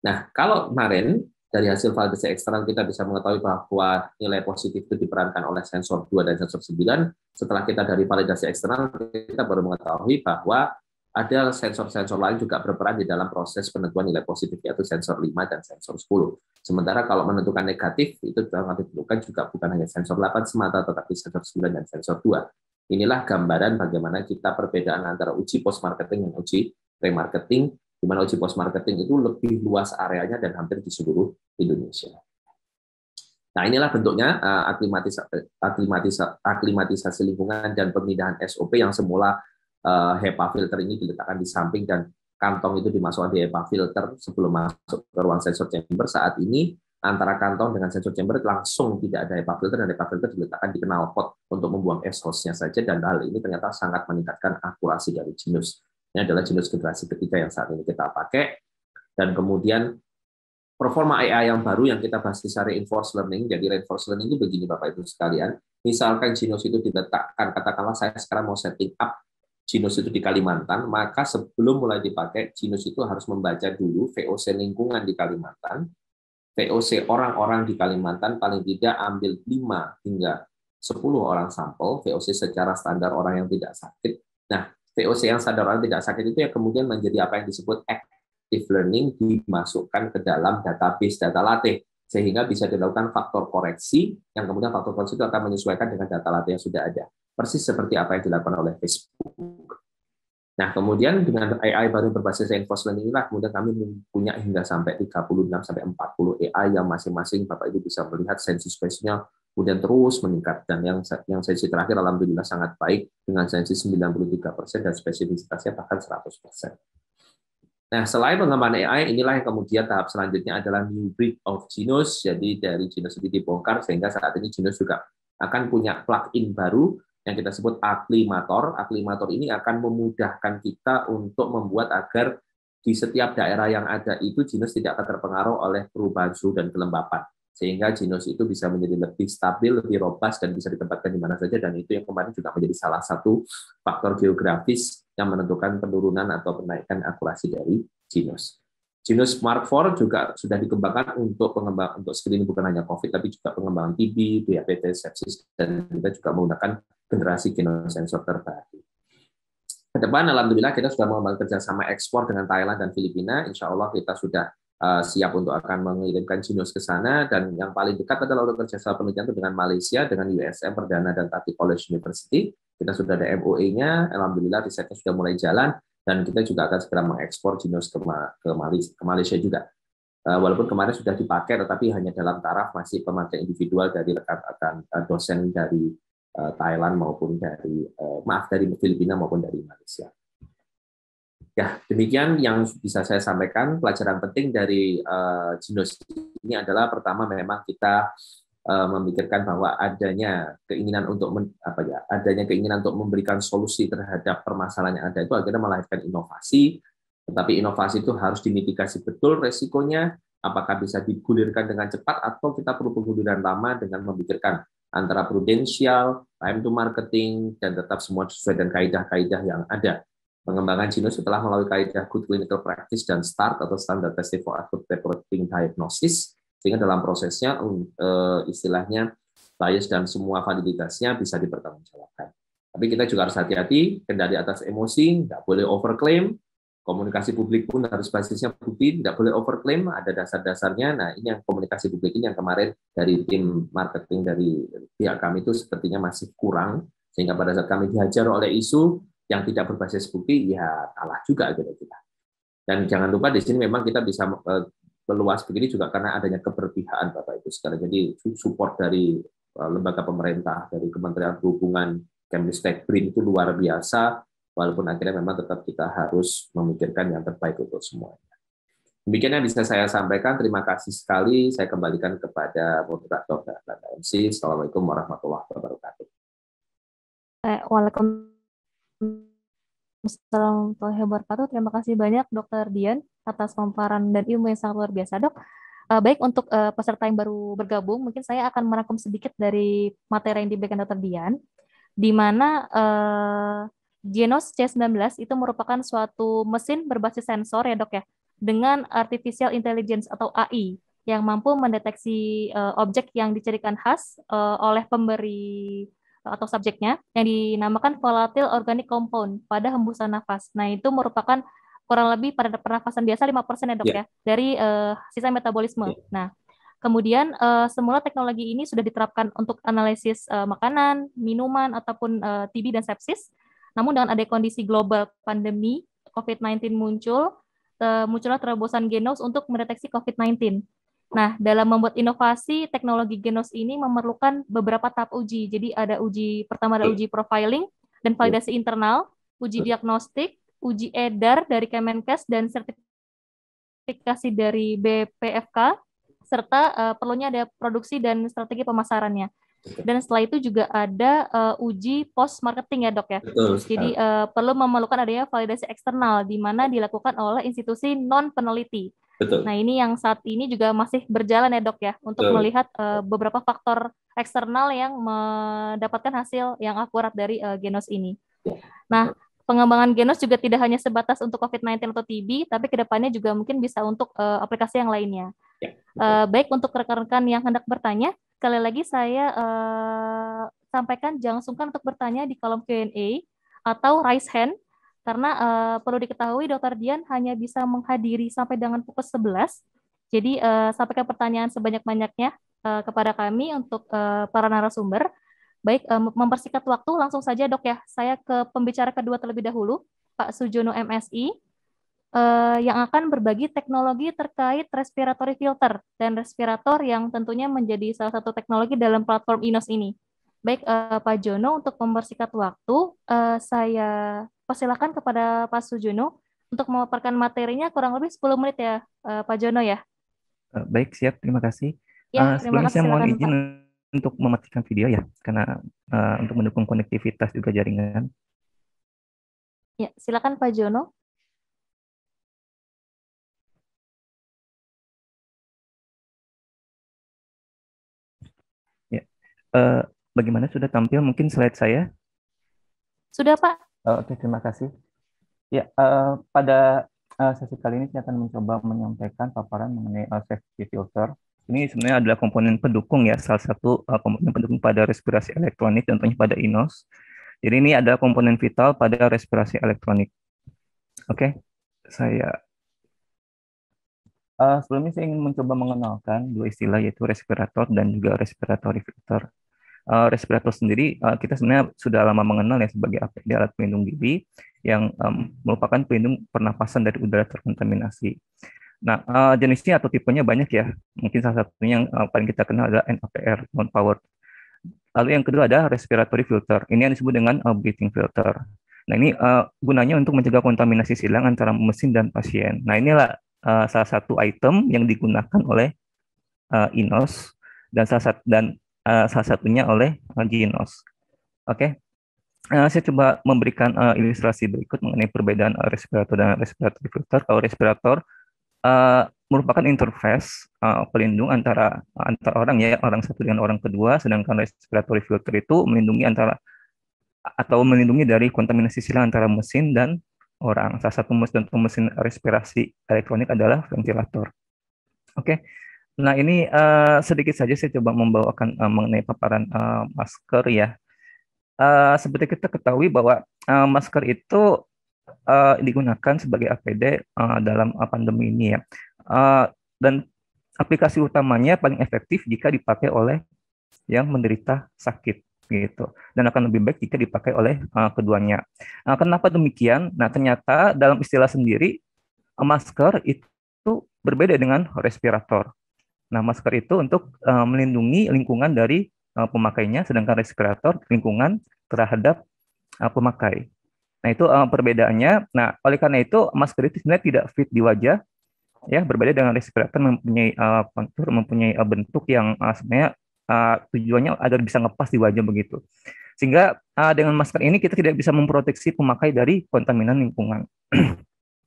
Nah, kalau kemarin dari hasil validasi eksternal kita bisa mengetahui bahwa nilai positif itu diperankan oleh sensor 2 dan sensor 9. Setelah kita dari validasi eksternal, kita baru mengetahui bahwa ada sensor-sensor lain juga berperan di dalam proses penentuan nilai positif, yaitu sensor 5 dan sensor 10. Sementara kalau menentukan negatif, itu dalam arti bukan juga bukan hanya sensor 8 semata, tetapi sensor 9 dan sensor 2. Inilah gambaran bagaimana kita perbedaan antara uji post-marketing dan uji remarketing di mana uji post marketing itu lebih luas areanya dan hampir di seluruh Indonesia. Nah, inilah bentuknya eh, aklimatisasi, aklimatisasi lingkungan dan pemindahan SOP yang semula eh, HEPA filter ini diletakkan di samping dan kantong itu dimasukkan di HEPA filter sebelum masuk ke ruang sensor chamber. Saat ini antara kantong dengan sensor chamber langsung tidak ada HEPA filter dan HEPA filter diletakkan di knalpot untuk membuang exhaustnya saja dan hal ini ternyata sangat meningkatkan akurasi dari jenis ini adalah jenis generasi ketiga yang saat ini kita pakai. Dan kemudian performa AI yang baru yang kita bahas di sari reinforced learning. Jadi reinforced learning itu begini Bapak Ibu sekalian. Misalkan sinus itu diletakkan, katakanlah saya sekarang mau setting up genus itu di Kalimantan, maka sebelum mulai dipakai, sinus itu harus membaca dulu VOC lingkungan di Kalimantan, VOC orang-orang di Kalimantan paling tidak ambil 5 hingga 10 orang sampel, VOC secara standar orang yang tidak sakit. Nah, VOC yang sadar orang tidak sakit itu yang kemudian menjadi apa yang disebut active learning dimasukkan ke dalam database data latih sehingga bisa dilakukan faktor koreksi yang kemudian faktor koreksi itu akan menyesuaikan dengan data latih yang sudah ada persis seperti apa yang dilakukan oleh Facebook. Nah, kemudian dengan AI baru berbasis reinforcement inilah kemudian kami punya hingga sampai 36 sampai 40 AI yang masing-masing Bapak Ibu bisa melihat sensus spesial kemudian terus meningkat dan yang yang sensi terakhir alhamdulillah sangat baik dengan sensi 93 persen dan spesifikasinya bahkan 100 persen. Nah, selain pengembangan AI, inilah yang kemudian tahap selanjutnya adalah new breed of genus. Jadi dari genus ini dibongkar sehingga saat ini genus juga akan punya plugin baru yang kita sebut aklimator. Aklimator ini akan memudahkan kita untuk membuat agar di setiap daerah yang ada itu jenis tidak akan terpengaruh oleh perubahan suhu dan kelembapan sehingga Ginos itu bisa menjadi lebih stabil, lebih robust, dan bisa ditempatkan di mana saja, dan itu yang kemarin juga menjadi salah satu faktor geografis yang menentukan penurunan atau penaikan akurasi dari Ginos. Ginos Mark IV juga sudah dikembangkan untuk pengembang untuk screening bukan hanya COVID, tapi juga pengembangan TB, diabetes, sepsis, dan kita juga menggunakan generasi sensor terbaru. Ke depan, alhamdulillah kita sudah mengembangkan kerjasama ekspor dengan Thailand dan Filipina. Insya Allah kita sudah Eh, siap untuk akan mengirimkan Junius ke sana dan yang paling dekat adalah untuk sama penelitian itu dengan Malaysia dengan USM Perdana dan Tati College University kita sudah ada MOA-nya alhamdulillah risetnya sudah mulai jalan dan kita juga akan segera mengekspor Junius ke, Ma ke, Malaysia, ke Malaysia juga eh, walaupun kemarin sudah dipakai tetapi hanya dalam taraf masih pemakai individual dari rekan-rekan eh, dosen dari Thailand maupun dari maaf dari Filipina maupun dari Malaysia. Ya, demikian yang bisa saya sampaikan. Pelajaran penting dari uh, ini adalah pertama memang kita uh, memikirkan bahwa adanya keinginan untuk men, apa ya, adanya keinginan untuk memberikan solusi terhadap permasalahan yang ada itu akhirnya melahirkan inovasi. Tetapi inovasi itu harus dimitigasi betul resikonya, apakah bisa digulirkan dengan cepat atau kita perlu pengguliran lama dengan memikirkan antara prudensial, time to marketing, dan tetap semua sesuai dengan kaedah kaedah yang ada Pengembangan Genus setelah melalui kaidah good clinical practice dan START atau standard testing for accurate reporting diagnosis sehingga dalam prosesnya um, eh, istilahnya bias dan semua validitasnya bisa dipertanggungjawabkan. Tapi kita juga harus hati-hati, kendali atas emosi, nggak boleh overclaim, komunikasi publik pun harus basisnya bukti, tidak boleh overclaim, ada dasar-dasarnya. Nah, ini yang komunikasi publik ini yang kemarin dari tim marketing dari pihak kami itu sepertinya masih kurang, sehingga pada saat kami dihajar oleh isu, yang tidak berbasis bukti ya kalah juga gitu kita. Dan jangan lupa di sini memang kita bisa eh, meluas begini juga karena adanya keberpihakan Bapak Ibu sekarang. Jadi support dari eh, lembaga pemerintah, dari Kementerian Perhubungan, Kemristek, BRIN itu luar biasa, walaupun akhirnya memang tetap kita harus memikirkan yang terbaik untuk semuanya. Demikian yang bisa saya sampaikan. Terima kasih sekali. Saya kembalikan kepada moderator dan MC. Assalamualaikum warahmatullahi wabarakatuh. Eh, waalaikumsalam. Assalamualaikum warahmatullahi wabarakatuh. Terima kasih banyak Dokter Dian atas paparan dan ilmu yang sangat luar biasa, Dok. Uh, baik untuk uh, peserta yang baru bergabung, mungkin saya akan merangkum sedikit dari materi yang diberikan Dokter Dian, di mana uh, Genos C19 itu merupakan suatu mesin berbasis sensor ya, Dok ya, dengan artificial intelligence atau AI yang mampu mendeteksi uh, objek yang dicarikan khas uh, oleh pemberi atau subjeknya yang dinamakan volatile organic compound pada hembusan nafas. Nah, itu merupakan kurang lebih pada pernafasan biasa 5% ya, Dok yeah. ya, dari uh, sisa metabolisme. Yeah. Nah, kemudian uh, semula teknologi ini sudah diterapkan untuk analisis uh, makanan, minuman ataupun uh, TB dan sepsis. Namun dengan ada kondisi global pandemi COVID-19 muncul, uh, muncullah terobosan genos untuk mendeteksi COVID-19. Nah, dalam membuat inovasi, teknologi genos ini memerlukan beberapa tahap uji. Jadi ada uji pertama ada uji profiling dan iya. validasi internal, uji diagnostik, uji edar dari Kemenkes dan sertifikasi dari BPFK serta uh, perlunya ada produksi dan strategi pemasarannya. Dan setelah itu juga ada uh, uji post marketing ya, Dok ya. Betul. Jadi uh, perlu memerlukan adanya validasi eksternal di mana dilakukan oleh institusi non peneliti Betul. Nah ini yang saat ini juga masih berjalan ya dok ya untuk Betul. melihat uh, beberapa faktor eksternal yang mendapatkan hasil yang akurat dari uh, genos ini. Ya, nah pengembangan genos juga tidak hanya sebatas untuk COVID-19 atau TB, tapi kedepannya juga mungkin bisa untuk uh, aplikasi yang lainnya. Ya, uh, baik untuk rekan-rekan yang hendak bertanya, sekali lagi saya uh, sampaikan jangan sungkan untuk bertanya di kolom Q&A atau raise hand karena uh, perlu diketahui dokter Dian hanya bisa menghadiri sampai dengan pukul 11. Jadi uh, sampaikan pertanyaan sebanyak-banyaknya uh, kepada kami untuk uh, para narasumber. Baik, uh, mempersingkat waktu langsung saja dok ya. Saya ke pembicara kedua terlebih dahulu, Pak Sujono MSI uh, yang akan berbagi teknologi terkait respiratory filter dan respirator yang tentunya menjadi salah satu teknologi dalam platform Inos ini. Baik uh, Pak Jono untuk mempersingkat waktu, uh, saya persilahkan kepada Pak Sujono untuk memaparkan materinya kurang lebih 10 menit ya eh, Pak Jono ya. Eh, baik, siap. Terima kasih. Ya, uh, sebelumnya kasih, saya mohon izin Pak. untuk mematikan video ya, karena uh, untuk mendukung konektivitas juga jaringan. Ya, silakan Pak Jono. Ya, uh, bagaimana sudah tampil mungkin slide saya? Sudah Pak. Eh, oke, okay, terima kasih. Ya, uh, pada uh, sesi kali ini saya akan mencoba menyampaikan paparan mengenai uh, safety filter. Ini sebenarnya adalah komponen pendukung ya, salah satu uh, komponen pendukung pada respirasi elektronik, contohnya pada INOS. Jadi ini adalah komponen vital pada respirasi elektronik. Oke, okay, saya uh, sebelumnya saya ingin mencoba mengenalkan dua istilah yaitu respirator dan juga respiratory filter uh, respirator sendiri uh, kita sebenarnya sudah lama mengenal ya sebagai APD alat pelindung diri yang um, merupakan pelindung pernapasan dari udara terkontaminasi. Nah, uh, jenisnya atau tipenya banyak ya. Mungkin salah satunya yang uh, paling kita kenal adalah NAPR, non-powered. Lalu yang kedua ada respiratory filter. Ini yang disebut dengan uh, breathing filter. Nah, ini uh, gunanya untuk mencegah kontaminasi silang antara mesin dan pasien. Nah, inilah uh, salah satu item yang digunakan oleh uh, INOS dan salah satu, dan uh, salah satunya oleh eh, Ginos. Oke, okay? uh, eh, saya coba memberikan uh, ilustrasi berikut mengenai perbedaan uh, respirator dan respirator filter. Kalau respirator uh, merupakan interface uh, pelindung antara antar orang ya orang satu dengan orang kedua, sedangkan respiratory filter itu melindungi antara atau melindungi dari kontaminasi silang antara mesin dan orang. Salah satu mesin dan mesin respirasi elektronik adalah ventilator. Oke. Okay? Nah, ini uh, sedikit saja saya coba membawakan uh, mengenai paparan uh, masker ya. Uh, seperti kita ketahui bahwa uh, masker itu uh, digunakan sebagai APD uh, dalam uh, pandemi ini ya. Uh, dan aplikasi utamanya paling efektif jika dipakai oleh yang menderita sakit gitu dan akan lebih baik jika dipakai oleh uh, keduanya. Nah, kenapa demikian? Nah, ternyata dalam istilah sendiri masker itu berbeda dengan respirator Nah, masker itu untuk uh, melindungi lingkungan dari uh, pemakainya, sedangkan respirator lingkungan terhadap uh, pemakai. Nah, itu uh, perbedaannya. Nah, oleh karena itu masker itu sebenarnya tidak fit di wajah, ya berbeda dengan respirator mempunyai uh, mempunyai uh, bentuk yang uh, sebenarnya uh, tujuannya agar bisa ngepas di wajah begitu. Sehingga uh, dengan masker ini kita tidak bisa memproteksi pemakai dari kontaminan lingkungan.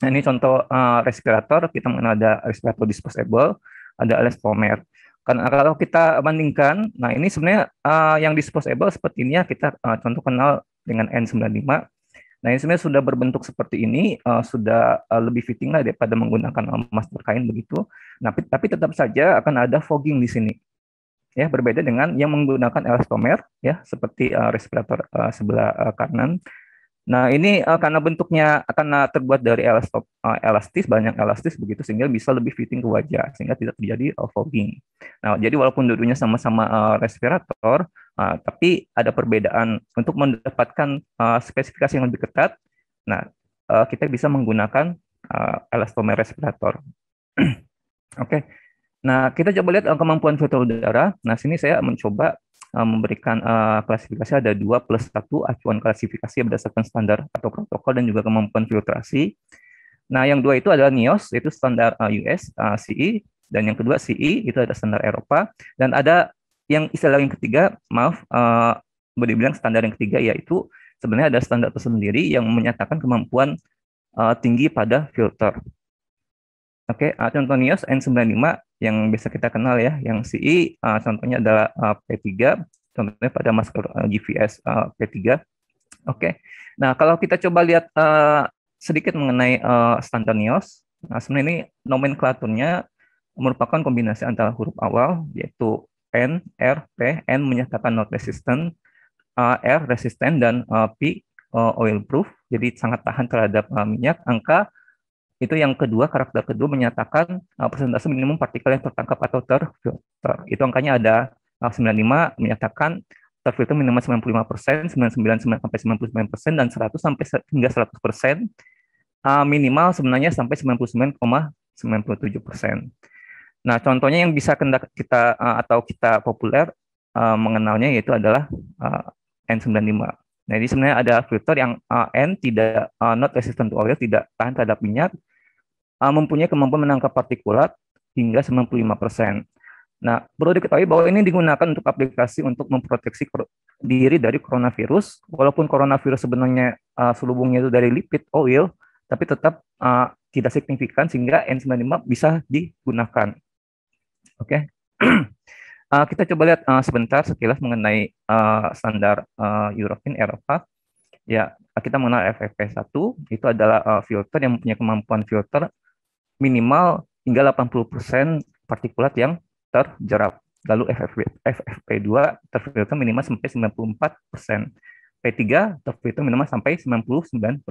nah, ini contoh uh, respirator, kita mengenal ada respirator disposable ada elastomer. Karena ah, kalau kita bandingkan, nah ini sebenarnya uh, yang disposable seperti ini ya kita uh, contoh kenal dengan N95. Nah ini sebenarnya sudah berbentuk seperti ini, uh, sudah uh, lebih fitting lah daripada menggunakan emas kain begitu. Nah tapi tetap saja akan ada fogging di sini. Ya berbeda dengan yang menggunakan elastomer ya seperti uh, respirator uh, sebelah uh, kanan Nah, ini uh, karena bentuknya akan terbuat dari elastop, uh, elastis, banyak elastis begitu sehingga bisa lebih fitting ke wajah sehingga tidak terjadi uh, fogging. Nah, jadi walaupun dulunya sama-sama uh, respirator, uh, tapi ada perbedaan untuk mendapatkan uh, spesifikasi yang lebih ketat. Nah, uh, kita bisa menggunakan uh, elastomer respirator. Oke. Okay. Nah, kita coba lihat uh, kemampuan filter udara. Nah, sini saya mencoba Eh, memberikan uh, klasifikasi ada dua plus satu acuan klasifikasi berdasarkan standar atau protokol dan juga kemampuan filtrasi. Nah, yang dua itu adalah NIOS, yaitu standar uh, eh, US, uh, CE, dan yang kedua CE itu ada standar Eropa, dan ada yang istilah yang ketiga, maaf, uh, boleh dibilang standar yang ketiga yaitu sebenarnya ada standar tersendiri yang menyatakan kemampuan uh, tinggi pada filter. Oke, okay, uh, contoh NIOS N95 yang bisa kita kenal ya, yang CE uh, contohnya adalah uh, P3, contohnya pada masker uh, GVS uh, P3. Oke. Okay. Nah, kalau kita coba lihat uh, sedikit mengenai uh, standar NIOS, nah sebenarnya ini nomenklaturnya merupakan kombinasi antara huruf awal yaitu N, R, P. N menyatakan not resistant, uh, R resistant dan uh, P uh, oil proof, jadi sangat tahan terhadap uh, minyak. Angka itu yang kedua, karakter kedua menyatakan uh, persentase minimum partikel yang tertangkap atau terfilter. Itu angkanya ada uh, 95 menyatakan terfilter minimal 95 persen, 99 sampai 99 persen, dan 100 sampai hingga 100 persen. Uh, minimal sebenarnya sampai 99,97 persen. Nah, contohnya yang bisa kita uh, atau kita populer uh, mengenalnya yaitu adalah uh, N95. Nah, jadi sebenarnya ada filter yang uh, N tidak uh, not resistant to oil, tidak tahan terhadap minyak, uh, mempunyai kemampuan menangkap partikulat hingga 95%. Nah, perlu diketahui bahwa ini digunakan untuk aplikasi untuk memproteksi diri dari coronavirus. Walaupun coronavirus sebenarnya uh, selubungnya itu dari lipid oil, tapi tetap uh, tidak signifikan sehingga N95 bisa digunakan. Oke. Okay? Uh, kita coba lihat uh, sebentar sekilas mengenai uh, standar uh, European Eropa. Ya, kita mengenal FFP1 itu adalah uh, filter yang punya kemampuan filter minimal hingga 80% partikulat yang terjerap. Lalu FFP, FFP2 terfilter minimal sampai 94%. P3 terfilter minimal sampai 99%.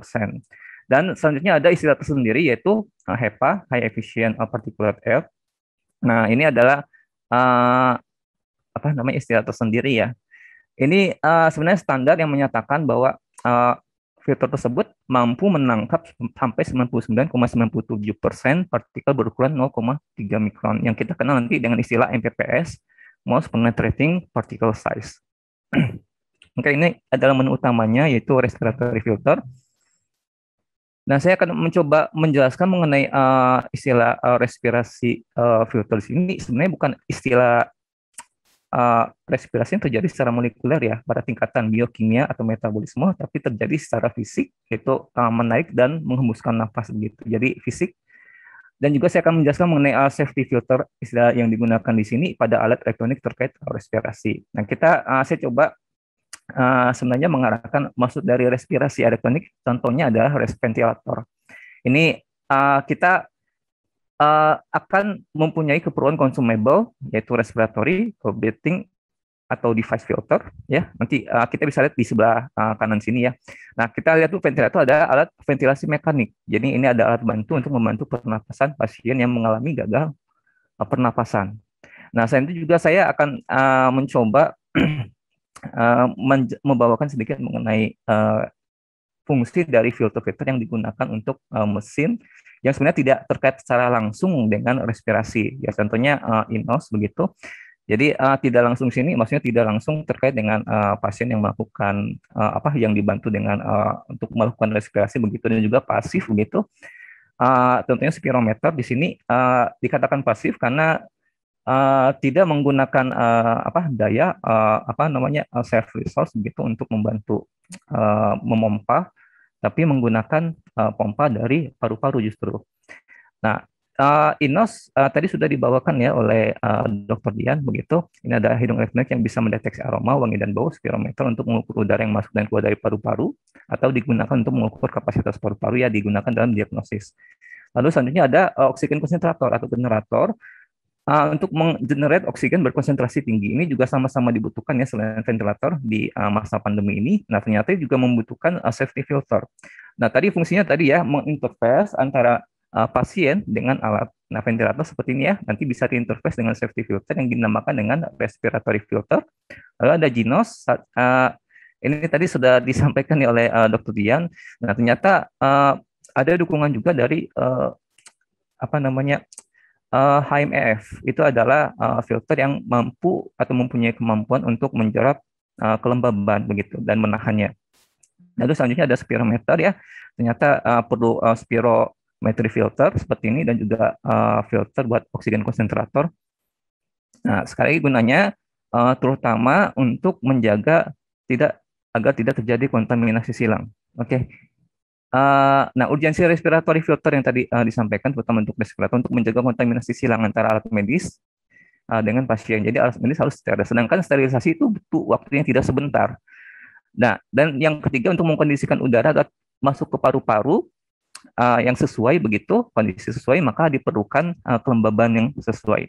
Dan selanjutnya ada istilah tersendiri yaitu HEPA, High Efficient Particulate Air. Nah, ini adalah uh, apa namanya istilah tersendiri ya. Ini uh, sebenarnya standar yang menyatakan bahwa uh, filter tersebut mampu menangkap sampai 99,97% partikel berukuran 0,3 mikron yang kita kenal nanti dengan istilah MPPS, Most Penetrating Particle Size. Oke, ini adalah menu utamanya yaitu respiratory filter Nah, saya akan mencoba menjelaskan mengenai uh, istilah uh, respirasi uh, eh, filteris ini sebenarnya bukan istilah uh, respirasi yang terjadi secara molekuler ya pada tingkatan biokimia atau metabolisme, tapi terjadi secara fisik yaitu uh, menarik dan menghembuskan nafas begitu. Jadi fisik dan juga saya akan menjelaskan mengenai uh, safety filter istilah yang digunakan di sini pada alat elektronik terkait respirasi. Nah, kita uh, saya coba Eh, sebenarnya mengarahkan maksud dari respirasi elektronik contohnya adalah ventilator. Ini uh, kita uh, akan mempunyai keperluan consumable yaitu respiratory, breathing atau device filter ya. Nanti uh, kita bisa lihat di sebelah uh, kanan sini ya. Nah, kita lihat tuh ventilator ada alat ventilasi mekanik. Jadi ini ada alat bantu untuk membantu pernapasan pasien yang mengalami gagal pernapasan. Nah, selain itu juga saya akan uh, mencoba Eh, membawakan sedikit mengenai uh, fungsi dari filter-filter yang digunakan untuk uh, mesin yang sebenarnya tidak terkait secara langsung dengan respirasi. Ya contohnya uh, inos begitu. Jadi uh, tidak langsung sini maksudnya tidak langsung terkait dengan uh, pasien yang melakukan uh, apa yang dibantu dengan uh, untuk melakukan respirasi begitu dan juga pasif begitu. Uh, tentunya spirometer di sini uh, dikatakan pasif karena Eh, tidak menggunakan uh, apa daya uh, apa namanya uh, self resource begitu untuk membantu uh, memompa tapi menggunakan uh, pompa dari paru-paru justru. Nah, uh, Inos uh, tadi sudah dibawakan ya oleh uh, Dr. Dian begitu. Ini ada hidung elektronik yang bisa mendeteksi aroma, wangi dan bau spirometer untuk mengukur udara yang masuk dan keluar dari paru-paru atau digunakan untuk mengukur kapasitas paru-paru ya digunakan dalam diagnosis. Lalu selanjutnya ada oksigen konsentrator atau generator uh, untuk menggenerate oksigen berkonsentrasi tinggi ini juga sama-sama dibutuhkan ya selain ventilator di uh, masa pandemi ini. Nah ternyata juga membutuhkan uh, safety filter. Nah tadi fungsinya tadi ya menginterface antara uh, pasien dengan alat. Nah ventilator seperti ini ya nanti bisa diinterface dengan safety filter yang dinamakan dengan respiratory filter. Lalu ada ginos. Uh, ini tadi sudah disampaikan ya oleh uh, Dr. Dian. Nah ternyata uh, ada dukungan juga dari uh, apa namanya uh, eh, HMEF itu adalah uh, filter yang mampu atau mempunyai kemampuan untuk menjerap uh, eh, kelembaban begitu dan menahannya. Lalu selanjutnya ada spirometer ya. Ternyata uh, perlu uh, spirometri filter seperti ini dan juga uh, filter buat oksigen konsentrator. Nah, sekali gunanya uh, terutama untuk menjaga tidak agar tidak terjadi kontaminasi silang. Oke, okay. Uh, nah, urgensi respiratory filter yang tadi uh, disampaikan, terutama untuk respirator, untuk menjaga kontaminasi silang antara alat medis uh, dengan pasien. Jadi alat medis harus steril. Sedangkan sterilisasi itu butuh waktunya tidak sebentar. Nah, dan yang ketiga untuk mengkondisikan udara agar masuk ke paru-paru uh, yang sesuai begitu, kondisi sesuai maka diperlukan uh, kelembaban yang sesuai.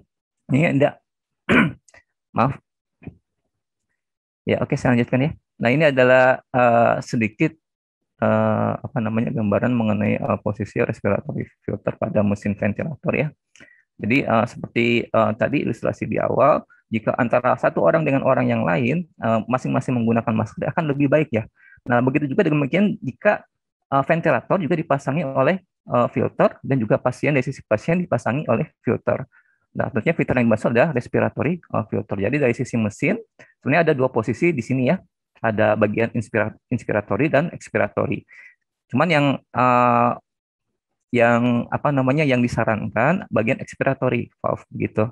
ini ada maaf. Ya, oke okay, saya lanjutkan ya. Nah, ini adalah uh, sedikit uh, apa namanya gambaran mengenai uh, posisi respiratory filter pada mesin ventilator ya. Jadi uh, seperti uh, tadi ilustrasi di awal, jika antara satu orang dengan orang yang lain masing-masing uh, menggunakan masker akan lebih baik ya. Nah begitu juga demikian jika uh, ventilator juga dipasangi oleh uh, filter dan juga pasien dari sisi pasien dipasangi oleh filter. Nah, tentunya filter yang dimaksud adalah respiratory filter. Jadi dari sisi mesin, sebenarnya ada dua posisi di sini ya ada bagian inspiratori dan ekspiratori. Cuman yang uh, yang apa namanya yang disarankan bagian ekspiratori valve begitu.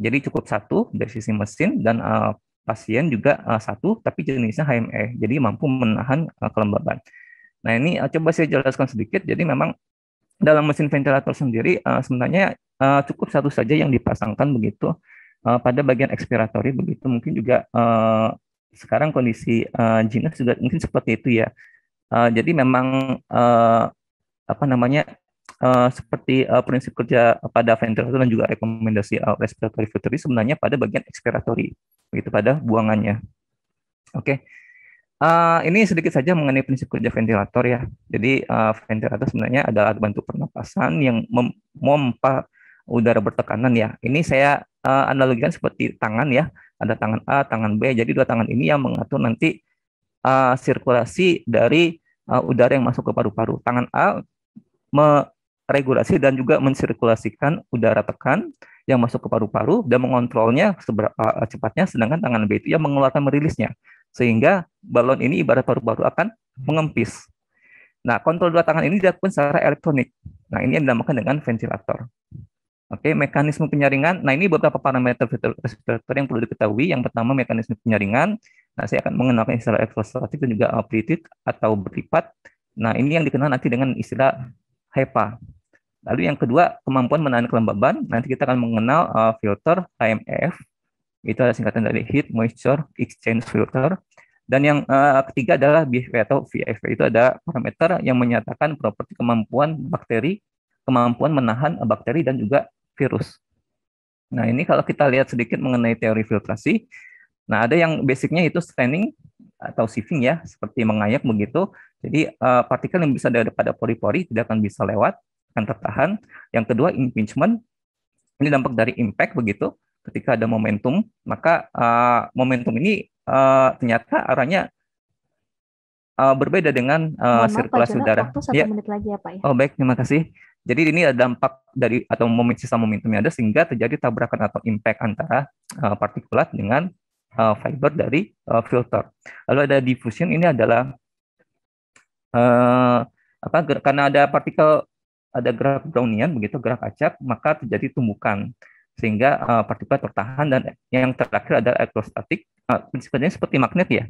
Jadi cukup satu dari sisi mesin dan uh, pasien juga uh, satu tapi jenisnya HME. Jadi mampu menahan uh, kelembaban. Nah, ini uh, coba saya jelaskan sedikit. Jadi memang dalam mesin ventilator sendiri uh, sebenarnya uh, cukup satu saja yang dipasangkan begitu uh, pada bagian ekspiratori begitu mungkin juga uh, sekarang kondisi uh, Gina juga mungkin seperti itu ya. Uh, jadi memang uh, apa namanya uh, seperti uh, prinsip kerja pada ventilator dan juga rekomendasi uh, respiratory filter sebenarnya pada bagian expiratory, begitu pada buangannya. Oke. Okay. Uh, ini sedikit saja mengenai prinsip kerja ventilator ya. Jadi uh, ventilator sebenarnya adalah bantu pernapasan yang memompa udara bertekanan ya. Ini saya uh, analogikan seperti tangan ya ada tangan A, tangan B. Jadi dua tangan ini yang mengatur nanti uh, sirkulasi dari uh, udara yang masuk ke paru-paru. Tangan A meregulasi dan juga mensirkulasikan udara tekan yang masuk ke paru-paru dan mengontrolnya seberapa uh, uh, cepatnya, sedangkan tangan B itu yang mengeluarkan merilisnya. Sehingga balon ini ibarat paru-paru akan mengempis. Nah, kontrol dua tangan ini dilakukan secara elektronik. Nah, ini yang dinamakan dengan ventilator. Oke, okay, mekanisme penyaringan. Nah, ini beberapa parameter respirator yang perlu diketahui. Yang pertama, mekanisme penyaringan. Nah, saya akan mengenalkan istilah ekstratif dan juga amplitude atau berlipat. Nah, ini yang dikenal nanti dengan istilah HEPA. Lalu yang kedua, kemampuan menahan kelembaban. Nanti kita akan mengenal uh, filter HMF. Itu adalah singkatan dari Heat Moisture Exchange Filter. Dan yang uh, ketiga adalah BFV atau VFV. Itu ada parameter yang menyatakan properti kemampuan bakteri, kemampuan menahan bakteri, dan juga virus. Nah, ini kalau kita lihat sedikit mengenai teori filtrasi, nah ada yang basicnya itu staining atau sieving ya, seperti mengayak begitu. Jadi uh, partikel yang bisa ada pada pori-pori tidak akan bisa lewat, akan tertahan. Yang kedua impingement, ini dampak dari impact begitu. Ketika ada momentum, maka uh, momentum ini uh, ternyata arahnya uh, berbeda dengan uh, sirkulasi udara. ya. Ya, ya. Oh baik, terima kasih. Jadi ini ada dampak dari atau momen sisa momentumnya ada sehingga terjadi tabrakan atau impact antara uh, partikulat dengan uh, fiber dari uh, filter. Lalu ada diffusion ini adalah uh, apa karena ada partikel ada gerak brownian begitu gerak acak maka terjadi tumbukan sehingga uh, partikulat tertahan dan yang terakhir adalah elektrostatik uh, prinsipnya seperti magnet ya.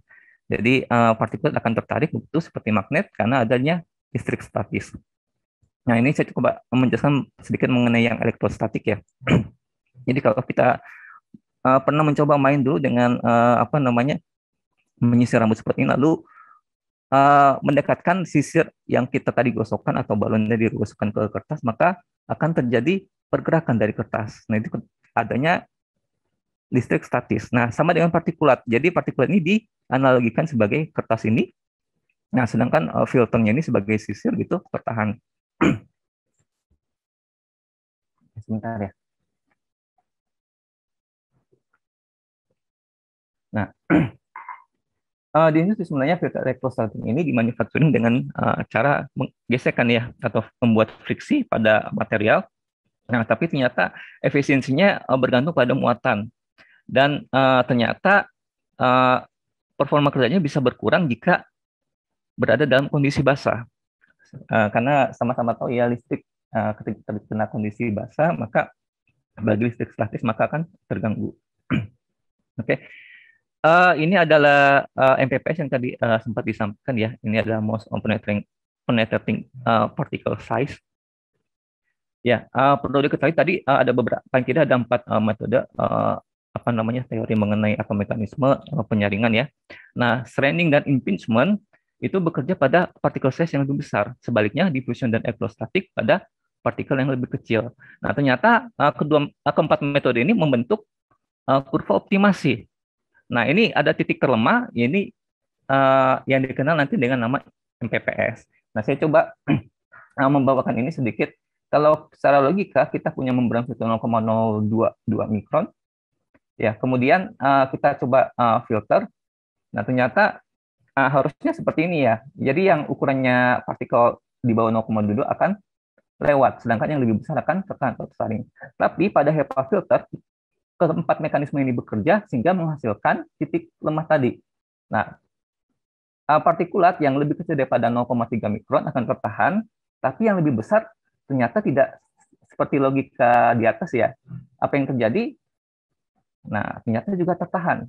Jadi uh, partikulat akan tertarik begitu seperti magnet karena adanya listrik statis. Nah, ini saya coba menjelaskan sedikit mengenai yang elektrostatik ya. Jadi kalau kita uh, pernah mencoba main dulu dengan uh, apa namanya menyisir rambut seperti ini lalu uh, mendekatkan sisir yang kita tadi gosokkan atau balon tadi digosokkan ke kertas maka akan terjadi pergerakan dari kertas. Nah, itu adanya listrik statis. Nah, sama dengan partikulat. Jadi partikulat ini dianalogikan sebagai kertas ini. Nah, sedangkan uh, filternya ini sebagai sisir gitu pertahanan Eh, sebentar ya. Nah, uh, di industri sebenarnya filter electrostatic ini dimanufacturing dengan uh, cara menggesekkan ya atau membuat friksi pada material. Nah, tapi ternyata efisiensinya uh, bergantung pada muatan dan uh, ternyata uh, performa kerjanya bisa berkurang jika berada dalam kondisi basah. Eh, karena sama-sama tahu ya listrik uh, ketika terkena kondisi basah maka bagi listrik statis maka akan terganggu. Oke. Okay. Uh, eh, ini adalah uh, MPPS yang tadi uh, sempat disampaikan ya. Ini adalah most penetrating penetrating uh, particle size. Ya, uh, perlu diketahui tadi uh, ada beberapa paling tidak ada empat uh, metode uh, apa namanya teori mengenai apa mekanisme uh, penyaringan ya. Nah, straining dan impingement itu bekerja pada partikel size yang lebih besar. Sebaliknya, diffusion dan electrostatic pada partikel yang lebih kecil. Nah, ternyata eh, kedua eh, keempat metode ini membentuk eh, kurva optimasi. Nah, ini ada titik terlemah, ini yang dikenal nanti dengan nama MPPS. Nah, saya coba membawakan ini sedikit. Kalau secara logika kita punya membran fitur 0,022 mikron, ya kemudian kita coba filter. Nah, ternyata uh, harusnya seperti ini ya. Jadi yang ukurannya partikel di bawah 0,2 akan lewat, sedangkan yang lebih besar akan tertahan atau tersaring. Tapi pada HEPA filter, keempat mekanisme ini bekerja sehingga menghasilkan titik lemah tadi. Nah, ah, partikulat yang lebih kecil daripada 0,3 mikron akan tertahan, tapi yang lebih besar ternyata tidak seperti logika di atas ya. Apa yang terjadi? Nah, ternyata juga tertahan.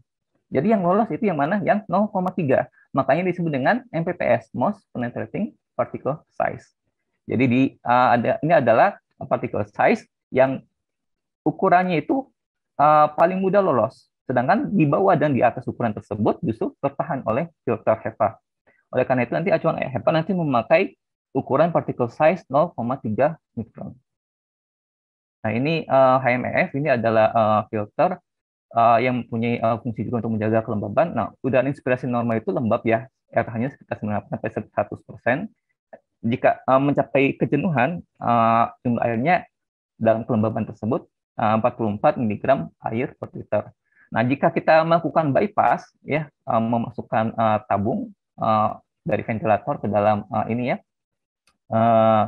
Jadi yang lolos itu yang mana? Yang 0,3. Makanya disebut dengan MPPS, Most Penetrating Particle Size. Jadi di uh, ada ini adalah particle size yang ukurannya itu uh, paling mudah lolos. Sedangkan di bawah dan di atas ukuran tersebut justru tertahan oleh filter HEPA. Oleh karena itu nanti acuan HEPA nanti memakai ukuran particle size 0,3 mikron. Nah ini uh, eh, HMF ini adalah uh, filter uh, yang mempunyai uh, fungsi juga untuk menjaga kelembaban. Nah, udara inspirasi normal itu lembab ya, RH-nya sekitar 98 sampai 100 persen. Jika uh, mencapai kejenuhan, uh, jumlah airnya dalam kelembaban tersebut uh, 44 mg air per liter. Nah, jika kita melakukan bypass, ya, uh, memasukkan uh, tabung uh, dari ventilator ke dalam uh, ini ya, uh,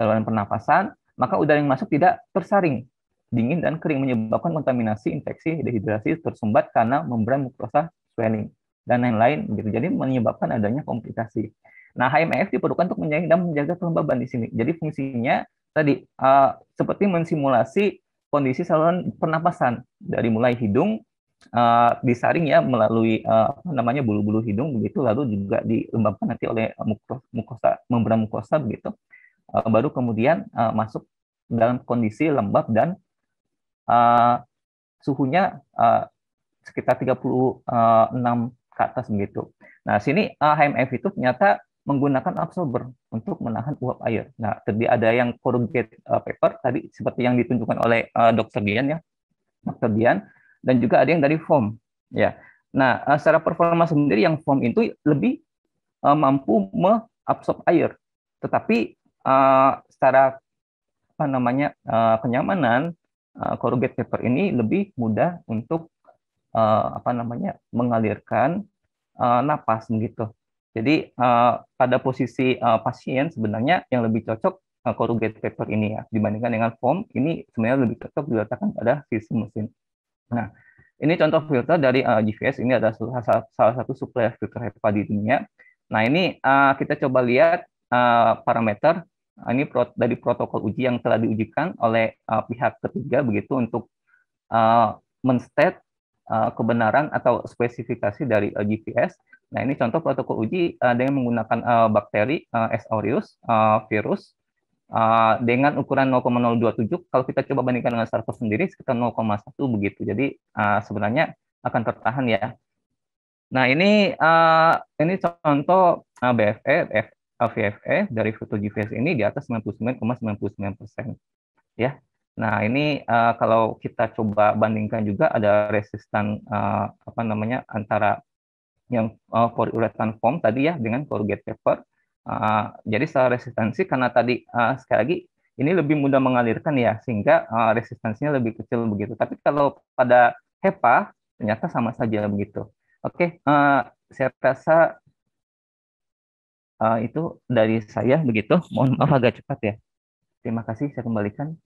saluran pernapasan, maka udara yang masuk tidak tersaring dingin dan kering menyebabkan kontaminasi, infeksi, dehidrasi, tersumbat karena membran mukosa swelling dan lain-lain gitu. Jadi menyebabkan adanya komplikasi. Nah, HMF diperlukan untuk menjaga dan menjaga kelembaban di sini. Jadi fungsinya tadi uh, seperti mensimulasi kondisi saluran pernapasan dari mulai hidung uh, disaring ya melalui uh, apa namanya bulu-bulu hidung begitu lalu juga dilembabkan nanti oleh mukosa membran mukosa begitu uh, baru kemudian uh, masuk dalam kondisi lembab dan uh, suhunya uh, sekitar 36 ke atas begitu. Nah, sini uh, eh, HMF itu ternyata menggunakan absorber untuk menahan uap air. Nah, tadi ada yang corrugated uh, paper tadi seperti yang ditunjukkan oleh uh, Dr. Dian ya. Dr. Dian dan juga ada yang dari foam ya. Nah, uh, secara performa sendiri yang foam itu lebih uh, mampu mengabsorb air. Tetapi uh, secara apa namanya uh, kenyamanan uh, eh, corrugate paper ini lebih mudah untuk uh, apa namanya mengalirkan uh, napas gitu. Jadi uh, pada posisi uh, pasien sebenarnya yang lebih cocok uh, corrugate paper ini ya dibandingkan dengan foam ini sebenarnya lebih cocok diletakkan pada sisi mesin. Nah ini contoh filter dari uh, GVS ini ada salah, salah satu supplier filter HEPA di dunia. Nah ini uh, kita coba lihat uh, parameter Ah, ini dari protokol uji yang telah diujikan oleh uh, pihak ketiga begitu untuk uh, menstate uh, kebenaran atau spesifikasi dari uh, GPS. Nah ini contoh protokol uji uh, dengan menggunakan uh, bakteri uh, S. aureus, uh, virus uh, dengan ukuran 0,027. Kalau kita coba bandingkan dengan server sendiri sekitar 0,1 begitu. Jadi uh, sebenarnya akan tertahan ya. Nah ini uh, ini contoh uh, BFE, BF, e LVFF e dari foto GVS ini di atas 99,99 persen. Ya, nah ini uh, kalau kita coba bandingkan juga ada resistan uh, apa namanya antara yang uh, uretan foam tadi ya dengan gate paper. Uh, jadi secara resistansi karena tadi uh, sekali lagi ini lebih mudah mengalirkan ya sehingga uh, resistensinya lebih kecil begitu. Tapi kalau pada HEPA ternyata sama saja begitu. Oke, okay, uh, saya rasa Uh, itu dari saya begitu. Mohon maaf agak cepat ya. Terima kasih, saya kembalikan.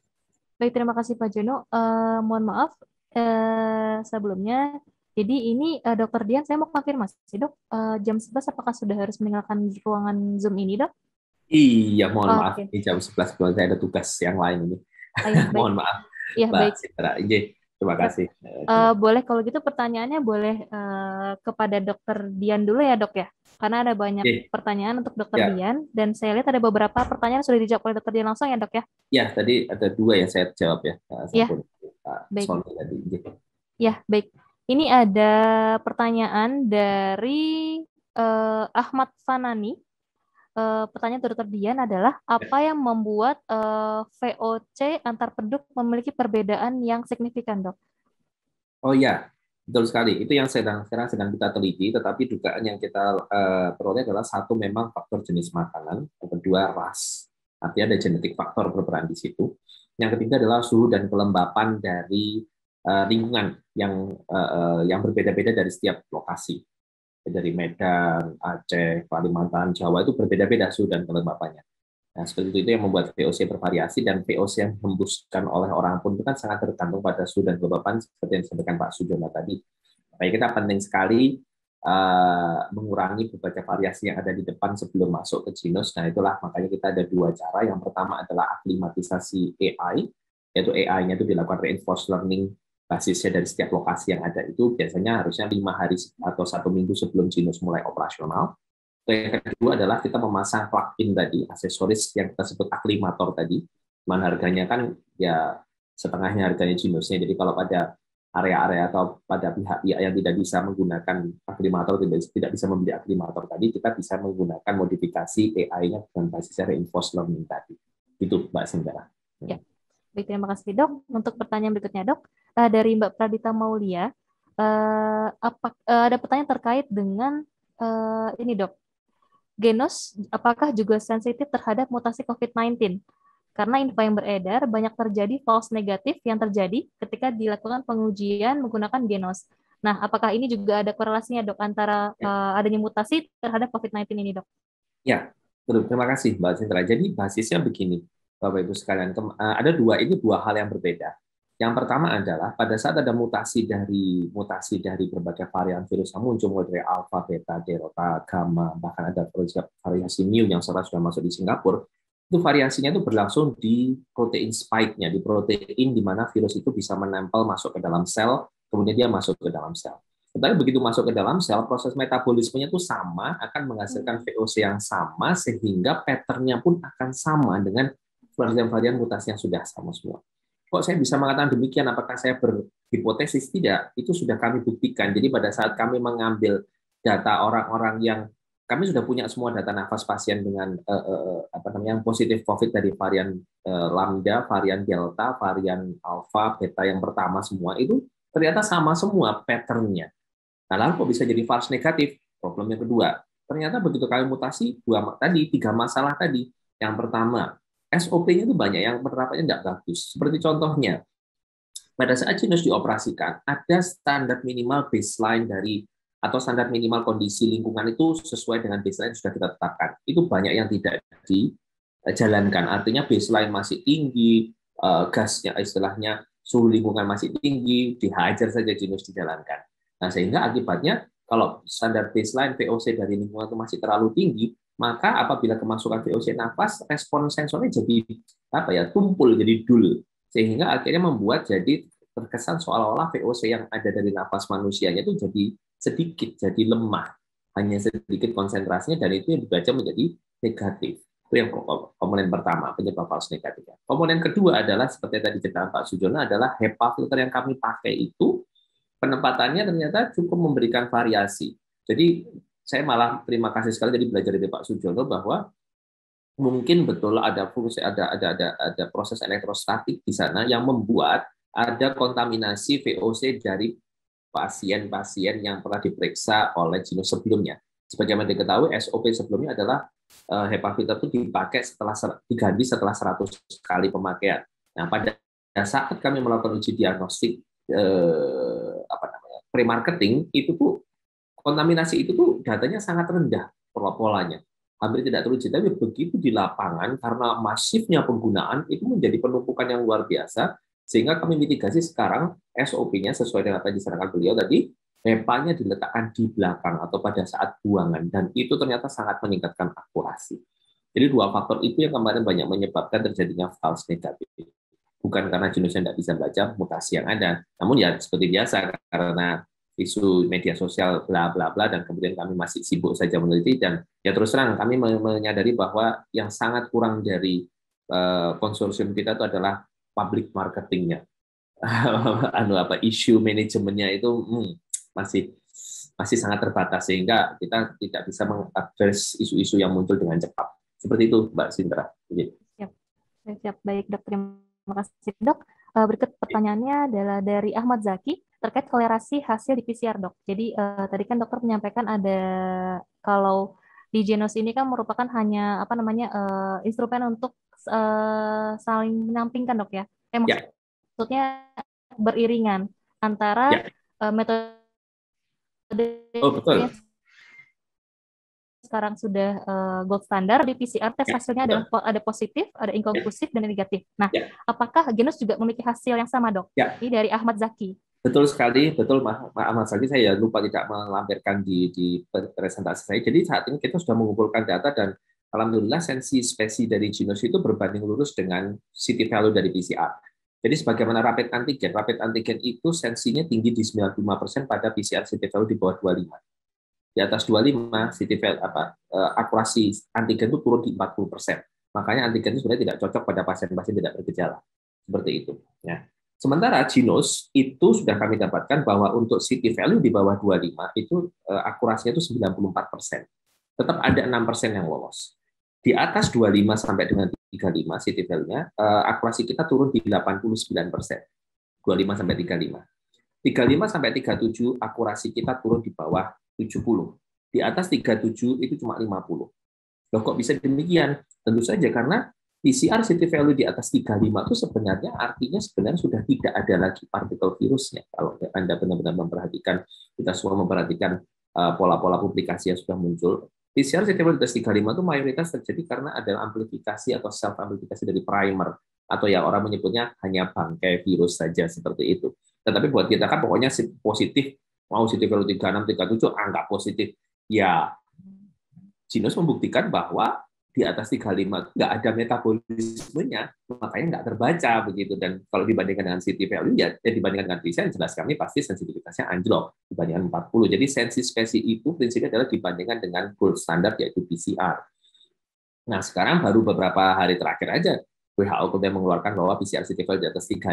Baik, terima kasih Pak Jono. Uh, mohon maaf uh, sebelumnya. Jadi ini uh, Dokter Dian, saya mau konfirmasi dok, uh, jam 11 apakah sudah harus meninggalkan ruangan Zoom ini dok? Iya, mohon oh, maaf. Okay. Ini jam 11 saya ada tugas yang lain ini. Ayah, mohon maaf. Iya, baik. Citra. Terima nah, kasih. Uh, boleh kalau gitu pertanyaannya boleh uh, kepada Dokter Dian dulu ya dok ya, karena ada banyak okay. pertanyaan untuk Dokter yeah. Dian dan saya lihat ada beberapa pertanyaan sudah dijawab oleh Dokter Dian langsung ya dok ya. Ya tadi ada dua yang saya jawab ya. Iya. baik. Gitu. Ya, baik. Ini ada pertanyaan dari uh, Ahmad Fanani uh, pertanyaan dokter Dian adalah apa ya. yang membuat uh, eh, VOC antar penduduk memiliki perbedaan yang signifikan, dok? Oh ya, betul sekali. Itu yang sedang sekarang sedang kita teliti, tetapi dugaan yang kita uh, peroleh adalah satu memang faktor jenis makanan, yang kedua ras. Artinya ada genetik faktor berperan di situ. Yang ketiga adalah suhu dan kelembapan dari uh, lingkungan yang uh, yang berbeda-beda dari setiap lokasi dari Medan, Aceh, Kalimantan, Jawa itu berbeda-beda suhu dan kelembapannya. Nah, seperti itu, itu yang membuat VOC bervariasi dan VOC yang hembuskan oleh orang pun itu kan sangat tergantung pada suhu dan kelembapan seperti yang disampaikan Pak Sujono tadi. Nah, kita penting sekali uh, mengurangi berbagai variasi yang ada di depan sebelum masuk ke CINOS. Nah, itulah makanya kita ada dua cara. Yang pertama adalah aklimatisasi AI, yaitu AI-nya itu dilakukan reinforced learning basisnya dari setiap lokasi yang ada itu biasanya harusnya lima hari atau satu minggu sebelum Genius mulai operasional. yang kedua adalah kita memasang plugin tadi, aksesoris yang kita sebut aklimator tadi, mana harganya kan ya setengahnya harganya Geniusnya. Jadi kalau pada area-area atau pada pihak-pihak yang tidak bisa menggunakan aklimator, tidak, bisa membeli aklimator tadi, kita bisa menggunakan modifikasi AI-nya dengan basisnya reinforcement learning tadi. Itu Mbak Sindara. Ya. Baik, terima kasih dok. Untuk pertanyaan berikutnya dok, uh, dari Mbak Pradita Maulia, uh, eh, apa, uh, eh, ada pertanyaan terkait dengan uh, ini dok, genos apakah juga sensitif terhadap mutasi COVID-19? Karena info yang beredar banyak terjadi false negatif yang terjadi ketika dilakukan pengujian menggunakan genos. Nah, apakah ini juga ada korelasinya dok antara uh, adanya mutasi terhadap COVID-19 ini dok? Ya, Terima kasih Mbak Sintra. Jadi basisnya begini, Bapak Ibu sekalian. Eh, ada dua ini dua hal yang berbeda. Yang pertama adalah pada saat ada mutasi dari mutasi dari berbagai varian virus yang muncul mulai dari Alpha, beta, delta, gamma, bahkan ada variasi mu yang sekarang sudah masuk di Singapura, itu variasinya itu berlangsung di protein spike-nya, di protein di mana virus itu bisa menempel masuk ke dalam sel, kemudian dia masuk ke dalam sel. Tetapi begitu masuk ke dalam sel, proses metabolismenya itu sama, akan menghasilkan VOC yang sama, sehingga patternnya pun akan sama dengan varian-varian mutasi yang sudah sama semua. Kok saya bisa mengatakan demikian? Apakah saya berhipotesis? Tidak. Itu sudah kami buktikan. Jadi pada saat kami mengambil data orang-orang yang kami sudah punya semua data nafas pasien dengan eh, eh, eh apa namanya yang positif COVID dari varian eh, lambda, varian delta, varian alpha, beta yang pertama semua itu ternyata sama semua patternnya. Nah, lalu kok bisa jadi false negatif? Problem yang kedua, ternyata begitu kami mutasi dua tadi tiga masalah tadi. Yang pertama, SOP-nya itu banyak yang penerapannya tidak bagus. Seperti contohnya, pada saat jenis dioperasikan, ada standar minimal baseline dari atau standar minimal kondisi lingkungan itu sesuai dengan baseline yang sudah kita tetapkan. Itu banyak yang tidak dijalankan. Artinya baseline masih tinggi, eh, gasnya istilahnya suhu lingkungan masih tinggi, dihajar saja jenis dijalankan. Nah, sehingga akibatnya kalau standar baseline VOC dari lingkungan itu masih terlalu tinggi, maka apabila kemasukan VOC nafas, respon sensornya jadi apa ya tumpul, jadi dul, sehingga akhirnya membuat jadi terkesan seolah-olah VOC yang ada dari nafas manusianya itu jadi sedikit, jadi lemah, hanya sedikit konsentrasinya dan itu yang dibaca menjadi negatif. Itu yang komponen pertama, penyebab palsu negatif. Komponen kedua adalah seperti tadi cerita Pak Sujono adalah HEPA filter yang kami pakai itu penempatannya ternyata cukup memberikan variasi. Jadi saya malah terima kasih sekali jadi belajar dari Pak Sujono bahwa mungkin betul ada fungsi ada ada ada ada proses elektrostatik di sana yang membuat ada kontaminasi VOC dari pasien-pasien yang pernah diperiksa oleh Gino sebelumnya. Sebagaimana diketahui SOP sebelumnya adalah eh, HEPA filter itu dipakai setelah diganti setelah 100 kali pemakaian. Nah, pada saat kami melakukan uji diagnostik eh, pre-marketing itu tuh kontaminasi itu tuh datanya sangat rendah polanya hampir tidak teruji. Tapi begitu di lapangan, karena masifnya penggunaan, itu menjadi penumpukan yang luar biasa, sehingga kami mitigasi sekarang SOP-nya sesuai dengan apa yang disarankan beliau tadi, hepa diletakkan di belakang atau pada saat buangan, dan itu ternyata sangat meningkatkan akurasi. Jadi dua faktor itu yang kemarin banyak menyebabkan terjadinya false negatif. Bukan karena jenisnya tidak bisa baca mutasi yang ada, namun ya seperti biasa, karena isu media sosial bla bla bla dan kemudian kami masih sibuk saja meneliti dan ya terus terang kami menyadari bahwa yang sangat kurang dari eh, konsorsium kita itu adalah public marketingnya anu apa isu manajemennya itu hmm, masih masih sangat terbatas sehingga kita tidak bisa mengadres isu-isu yang muncul dengan cepat seperti itu Mbak Sindra. Iya. Siap, siap baik dok terima kasih dok. Eh, berikut pertanyaannya adalah dari Ahmad Zaki terkait kolerasi hasil di PCR dok. Jadi uh, tadi kan dokter menyampaikan ada kalau di Genos ini kan merupakan hanya apa namanya uh, instrumen untuk uh, saling menampingkan dok ya. Eh, maksud, ya. yeah. maksudnya beriringan antara yeah. Ya. uh, metode oh, betul. sekarang sudah uh, gold standar di PCR tes ya, hasilnya betul. ada ada positif, ada inkonklusif ya. dan negatif. Nah, ya. apakah Genus juga memiliki hasil yang sama, Dok? Ya. Ini dari Ahmad Zaki. Betul sekali, betul Mas Mas lagi saya ya lupa tidak melampirkan di, di presentasi saya. Jadi saat ini kita sudah mengumpulkan data dan alhamdulillah sensi spesi dari genus itu berbanding lurus dengan Ct value dari PCR. Jadi sebagaimana rapid antigen, rapid antigen itu sensinya tinggi di 95% pada PCR Ct value di bawah 25. Di atas 25 Ct value apa eh, akurasi antigen itu turun di 40%. Makanya antigen itu sebenarnya tidak cocok pada pasien-pasien tidak bergejala. Seperti itu ya. Sementara Ginos itu sudah kami dapatkan bahwa untuk city value di bawah 25 itu eh, akurasinya itu 94 persen. Tetap ada 6 persen yang lolos. Di atas 25 sampai dengan 35 city value-nya, eh, akurasi kita turun di 89 persen. 25 sampai 35. 35 sampai 37 akurasi kita turun di bawah 70. Di atas 37 itu cuma 50. Loh kok bisa demikian? Tentu saja karena PCR ct value di atas 35 itu sebenarnya artinya sebenarnya sudah tidak ada lagi partikel virusnya. Kalau Anda benar-benar memperhatikan, kita semua memperhatikan eh, pola-pola publikasi yang sudah muncul, PCR ct value di atas 35 itu mayoritas terjadi karena ada amplifikasi atau self-amplifikasi dari primer. Atau ya orang menyebutnya hanya bangkai virus saja, seperti itu. Tetapi buat kita kan pokoknya positif, mau ct value 36, 37, angka positif. Ya, Sinus membuktikan bahwa di atas 35 nggak ada metabolismenya makanya nggak terbaca begitu dan kalau dibandingkan dengan Ct value ya, ya dibandingkan dengan t jelas kami pasti sensitivitasnya anjlok dibandingkan 40 jadi sensi spesi itu prinsipnya adalah dibandingkan dengan gold standard yaitu PCR nah sekarang baru beberapa hari terakhir aja WHO kemudian mengeluarkan bahwa PCR Ct value di atas 35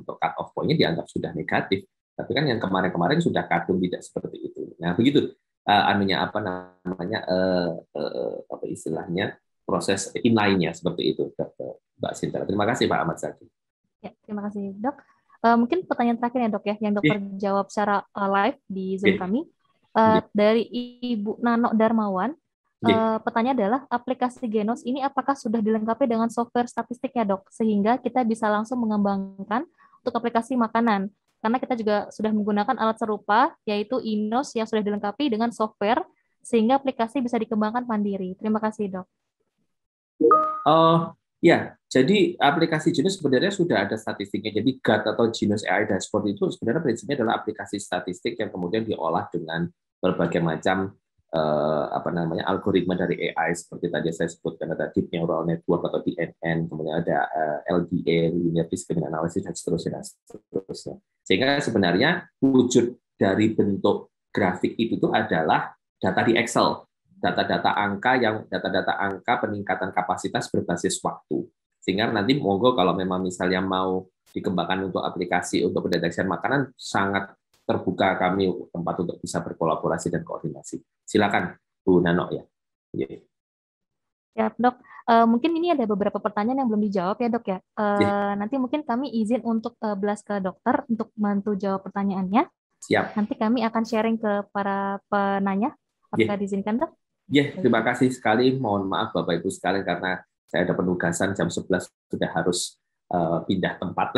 untuk cut off point-nya dianggap sudah negatif tapi kan yang kemarin-kemarin sudah kadung tidak seperti itu nah begitu uh, anunya apa namanya uh, uh, apa istilahnya proses inline-nya seperti itu Mbak Sinta. Terima kasih Pak Ahmad Zaki. Ya, terima kasih dok. Uh, mungkin pertanyaan terakhir ya dok ya yang dokter yeah. jawab secara uh, live di zoom yeah. kami uh, yeah. dari Ibu Nano Darmawan. Uh, pertanyaan adalah aplikasi Genos ini apakah sudah dilengkapi dengan software statistiknya dok sehingga kita bisa langsung mengembangkan untuk aplikasi makanan karena kita juga sudah menggunakan alat serupa, yaitu INOS yang sudah dilengkapi dengan software, sehingga aplikasi bisa dikembangkan mandiri. Terima kasih, dok. Uh, ya, jadi aplikasi jenis sebenarnya sudah ada statistiknya. Jadi GAT atau Genus AI Dashboard itu sebenarnya prinsipnya adalah aplikasi statistik yang kemudian diolah dengan berbagai macam uh, apa namanya algoritma dari AI seperti tadi saya sebutkan ada deep neural network atau DNN, kemudian ada uh, eh, LDA, linear discriminant analysis dan seterusnya, dan seterusnya. Sehingga sebenarnya wujud dari bentuk grafik itu tuh adalah data di Excel, data-data angka yang data-data angka peningkatan kapasitas berbasis waktu. Sehingga nanti monggo kalau memang misalnya mau dikembangkan untuk aplikasi untuk pendeteksian makanan sangat terbuka kami tempat untuk bisa berkolaborasi dan koordinasi. Silakan Bu Nano ya. Yeah. Ya dok, e, mungkin ini ada beberapa pertanyaan yang belum dijawab ya dok ya. E, yeah. Iya. Nanti mungkin kami izin untuk e, belas ke dokter untuk bantu jawab pertanyaannya. Siap. Nanti kami akan sharing ke para penanya. Apakah yeah. diizinkan dok? Ya, terima kasih sekali. Mohon maaf Bapak Ibu sekalian karena saya ada penugasan jam 11 sudah harus uh, pindah tempat.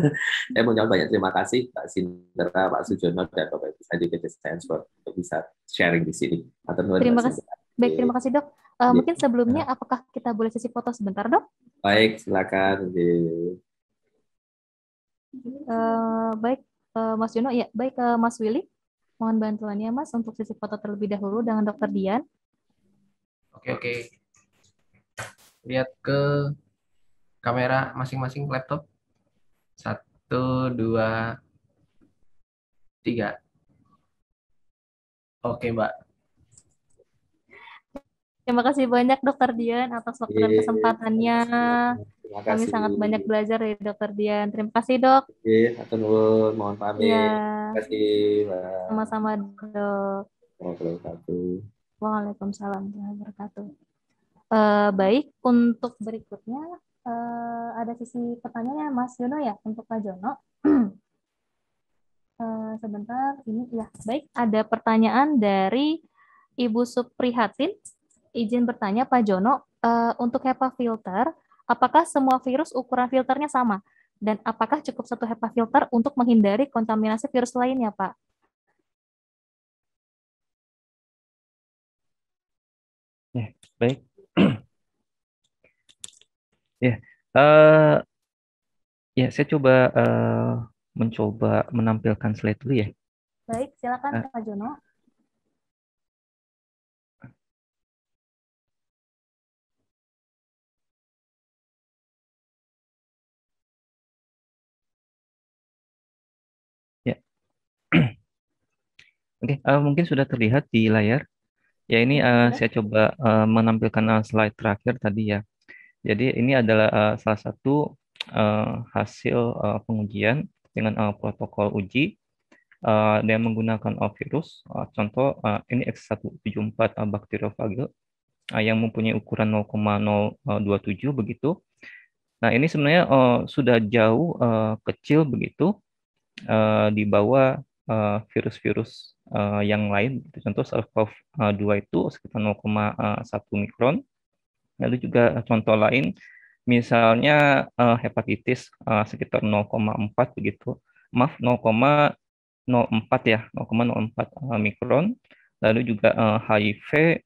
saya mau banyak terima kasih Pak Sindra, Pak Sujono, dan Bapak Ibu Educated transfer untuk bisa sharing di sini. Terima, terima kasih. Baik, terima kasih dok. Uh, ya. Mungkin sebelumnya, iya. apakah kita boleh sesi foto sebentar dok? Baik, silakan. Uh, baik, uh, Mas Juno, ya baik uh, Mas Willy. Mohon bantuannya Mas untuk sesi foto terlebih dahulu dengan Dokter Dian. Oke, oke. Lihat ke kamera masing-masing laptop. Satu, dua, tiga. Oke, Mbak. Terima kasih banyak Dokter Dian atas waktu dan iya, kesempatannya. Iya, terima kasih. Kami sangat banyak belajar dari ya, Dokter Dian. Terima kasih dok. Oke, iya, Atunul, mohon pamit. Ya. Terima kasih. mbak Sama-sama dok. Waalaikumsalam. Waalaikumsalam wabarakatuh. Uh, baik, untuk berikutnya uh, ada sisi pertanyaannya Mas Jono ya untuk Pak Jono. uh, sebentar, ini ya baik. Ada pertanyaan dari Ibu Suprihatin. Izin bertanya Pak Jono, uh, untuk HEPA filter, apakah semua virus ukuran filternya sama? Dan apakah cukup satu HEPA filter untuk menghindari kontaminasi virus lainnya, Pak? Ya, baik. Ya, uh, ya saya coba uh, mencoba menampilkan slide dulu ya. Baik, silakan uh. Pak Jono. Ya. Oke, okay, uh, mungkin sudah terlihat di layar. Ya, ini uh, saya coba uh, menampilkan slide terakhir tadi ya. Jadi ini adalah uh, salah satu uh, hasil uh, pengujian dengan uh, protokol uji uh, dan menggunakan uh, virus. Uh, contoh uh, ini X174 uh, bakteriofagil uh, yang mempunyai ukuran 0,027 begitu. Nah ini sebenarnya uh, sudah jauh uh, kecil begitu uh, di bawah virus-virus uh, uh, yang lain. Contoh SARS-CoV-2 itu sekitar 0,1 mikron Lalu juga contoh lain, misalnya uh, hepatitis uh, sekitar 0,4 begitu, maaf 0,04 ya, 0,04 eh, mikron. Lalu juga uh, HIV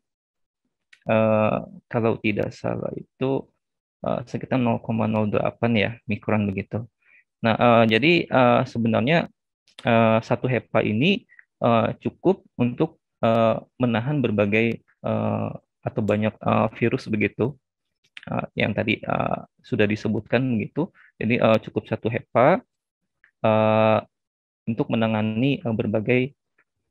uh, kalau tidak salah itu uh, sekitar 0,08 ya mikron begitu. Nah, uh, jadi uh, sebenarnya uh, satu HEPA ini uh, cukup untuk uh, menahan berbagai uh, atau banyak uh, virus begitu uh, yang tadi uh, sudah disebutkan begitu. Jadi uh, cukup satu HEPA uh, untuk menangani uh, berbagai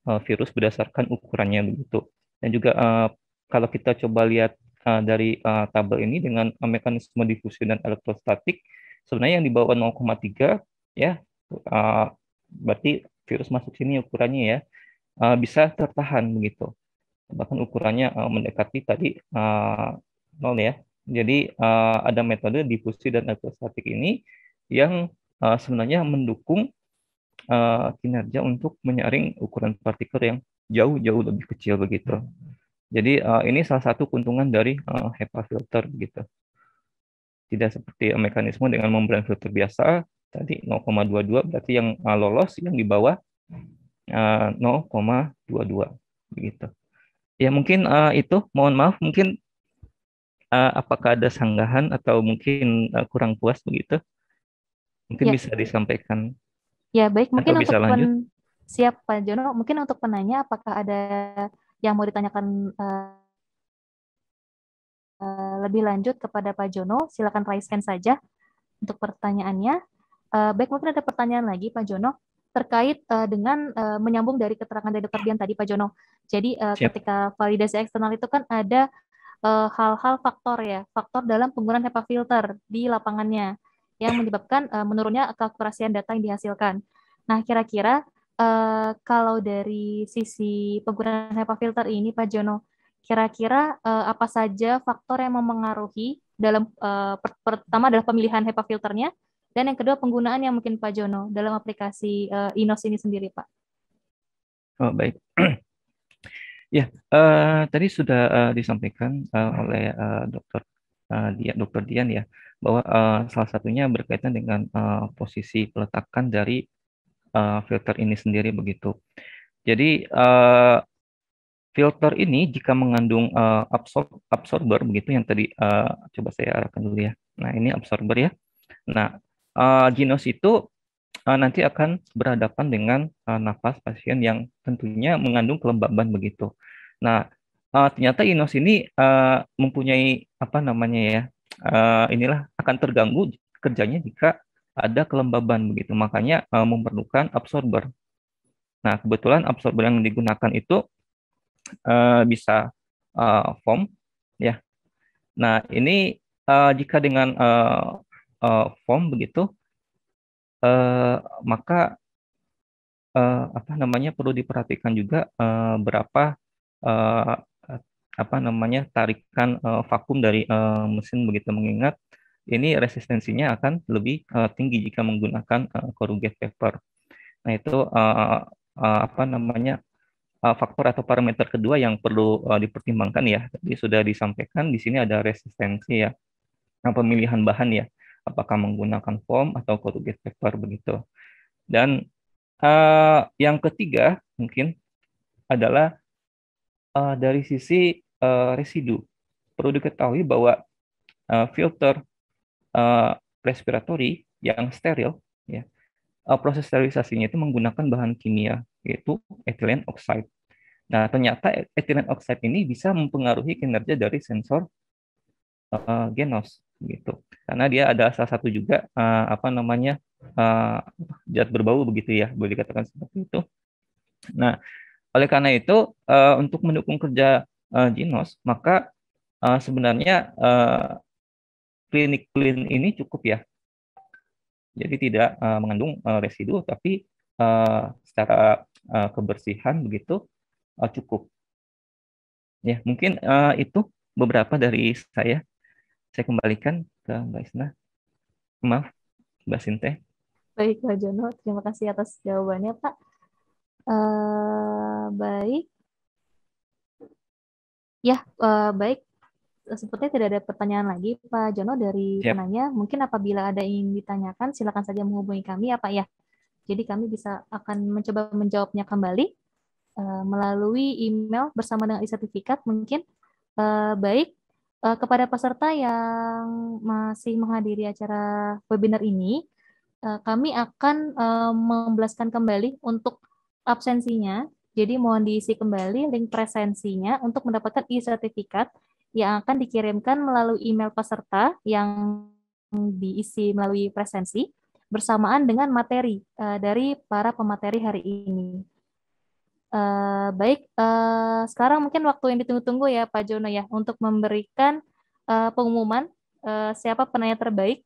uh, virus berdasarkan ukurannya begitu. Dan juga uh, kalau kita coba lihat uh, dari uh, tabel ini dengan uh, mekanisme difusi dan elektrostatik, sebenarnya yang di bawah 0,3 ya uh, berarti virus masuk sini ukurannya ya uh, bisa tertahan begitu bahkan ukurannya uh, mendekati tadi uh, nol ya. Jadi uh, ada metode difusi dan elektrostatik ini yang uh, sebenarnya mendukung uh, kinerja untuk menyaring ukuran partikel yang jauh-jauh lebih kecil begitu. Jadi uh, ini salah satu keuntungan dari uh, HEPA filter begitu. Tidak seperti uh, mekanisme dengan membran filter biasa tadi 0,22 berarti yang uh, lolos yang di bawah uh, 0,22 begitu. Ya mungkin uh, itu, mohon maaf, mungkin uh, apakah ada sanggahan atau mungkin uh, kurang puas begitu? Mungkin ya. bisa disampaikan. Ya baik, mungkin bisa untuk lanjut. Pen... siap Pak Jono, mungkin untuk penanya apakah ada yang mau ditanyakan uh, uh, lebih lanjut kepada Pak Jono? Silakan raise hand saja untuk pertanyaannya. Uh, baik, mungkin ada pertanyaan lagi Pak Jono terkait uh, dengan uh, menyambung dari keterangan dari Dokter Dian tadi Pak Jono. Jadi uh, ketika validasi eksternal itu kan ada hal-hal uh, faktor ya, faktor dalam penggunaan HEPA filter di lapangannya yang menyebabkan uh, menurunnya keakurasian data yang dihasilkan. Nah, kira-kira uh, kalau dari sisi penggunaan HEPA filter ini Pak Jono, kira-kira uh, apa saja faktor yang memengaruhi dalam uh, pertama adalah pemilihan HEPA filternya, dan yang kedua penggunaan yang mungkin Pak Jono dalam aplikasi uh, Inos ini sendiri, Pak. Oh baik. ya uh, tadi sudah uh, disampaikan uh, oleh uh, Dokter uh, Dian, Dokter Dian ya bahwa uh, salah satunya berkaitan dengan uh, posisi peletakan dari uh, filter ini sendiri begitu. Jadi uh, filter ini jika mengandung uh, absor absorber begitu yang tadi uh, coba saya arahkan dulu ya. Nah ini absorber ya. Nah uh, ginos itu uh, nanti akan berhadapan dengan uh, nafas pasien yang tentunya mengandung kelembaban begitu. Nah, uh, ternyata ginos ini uh, mempunyai apa namanya ya, uh, inilah akan terganggu kerjanya jika ada kelembaban begitu. Makanya uh, memerlukan absorber. Nah, kebetulan absorber yang digunakan itu uh, bisa uh, foam ya. Nah, ini uh, jika dengan uh, uh, form begitu, uh, maka uh, apa namanya perlu diperhatikan juga uh, berapa uh, apa namanya tarikan uh, vakum dari uh, mesin begitu mengingat ini resistensinya akan lebih uh, tinggi jika menggunakan uh, corrugated paper. Nah itu uh, uh, apa namanya faktor atau parameter kedua yang perlu dipertimbangkan ya. Tadi sudah disampaikan di sini ada resistensi ya, nah, pemilihan bahan ya apakah menggunakan form atau corrugate paper begitu. Dan uh, yang ketiga mungkin adalah uh, dari sisi uh, residu. Perlu diketahui bahwa uh, filter uh, respiratory yang steril, ya, uh, proses sterilisasinya itu menggunakan bahan kimia yaitu ethylene oxide. Nah, ternyata ethylene oxide ini bisa mempengaruhi kinerja dari sensor uh, Genos gitu karena dia ada salah satu juga uh, apa namanya uh, berbau begitu ya boleh dikatakan seperti itu nah oleh karena itu uh, untuk mendukung kerja uh, Genos maka uh, sebenarnya uh, klinik clean ini cukup ya jadi tidak uh, mengandung uh, residu tapi uh, secara uh, kebersihan begitu uh, cukup ya mungkin uh, itu beberapa dari saya saya kembalikan ke Mbak Isna. Maaf, Mbak Sinte. Baik, Pak Jono. Terima kasih atas jawabannya, Pak. Uh, baik. Ya, uh, baik. Sepertinya tidak ada pertanyaan lagi, Pak Jono, dari yep. penanya. Mungkin apabila ada yang ditanyakan, silakan saja menghubungi kami, ya Pak, ya. Jadi kami bisa akan mencoba menjawabnya kembali uh, melalui email bersama dengan sertifikat mungkin. Uh, baik, uh, kepada peserta yang masih menghadiri acara webinar ini, uh, kami akan uh, eh, membelaskan kembali untuk absensinya. Jadi mohon diisi kembali link presensinya untuk mendapatkan e-sertifikat yang akan dikirimkan melalui email peserta yang diisi melalui presensi bersamaan dengan materi uh, dari para pemateri hari ini. Uh, baik, uh, sekarang mungkin waktu yang ditunggu-tunggu ya Pak Jono ya untuk memberikan uh, pengumuman uh, siapa penanya terbaik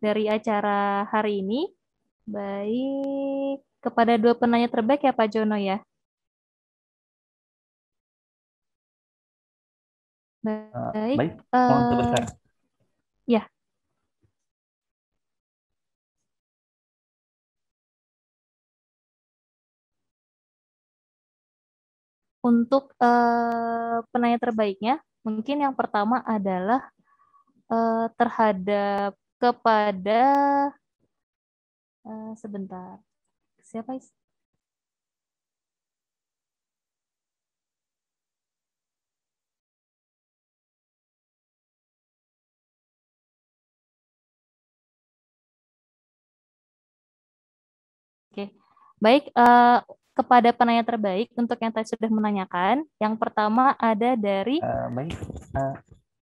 dari acara hari ini. Baik, kepada dua penanya terbaik ya Pak Jono ya. Baik. Baik. Uh, Untuk uh, penanya terbaiknya, mungkin yang pertama adalah uh, terhadap kepada uh, sebentar siapa is Oke, baik. Uh, kepada penanya terbaik untuk yang tadi sudah menanyakan. Yang pertama ada dari uh, baik. Uh,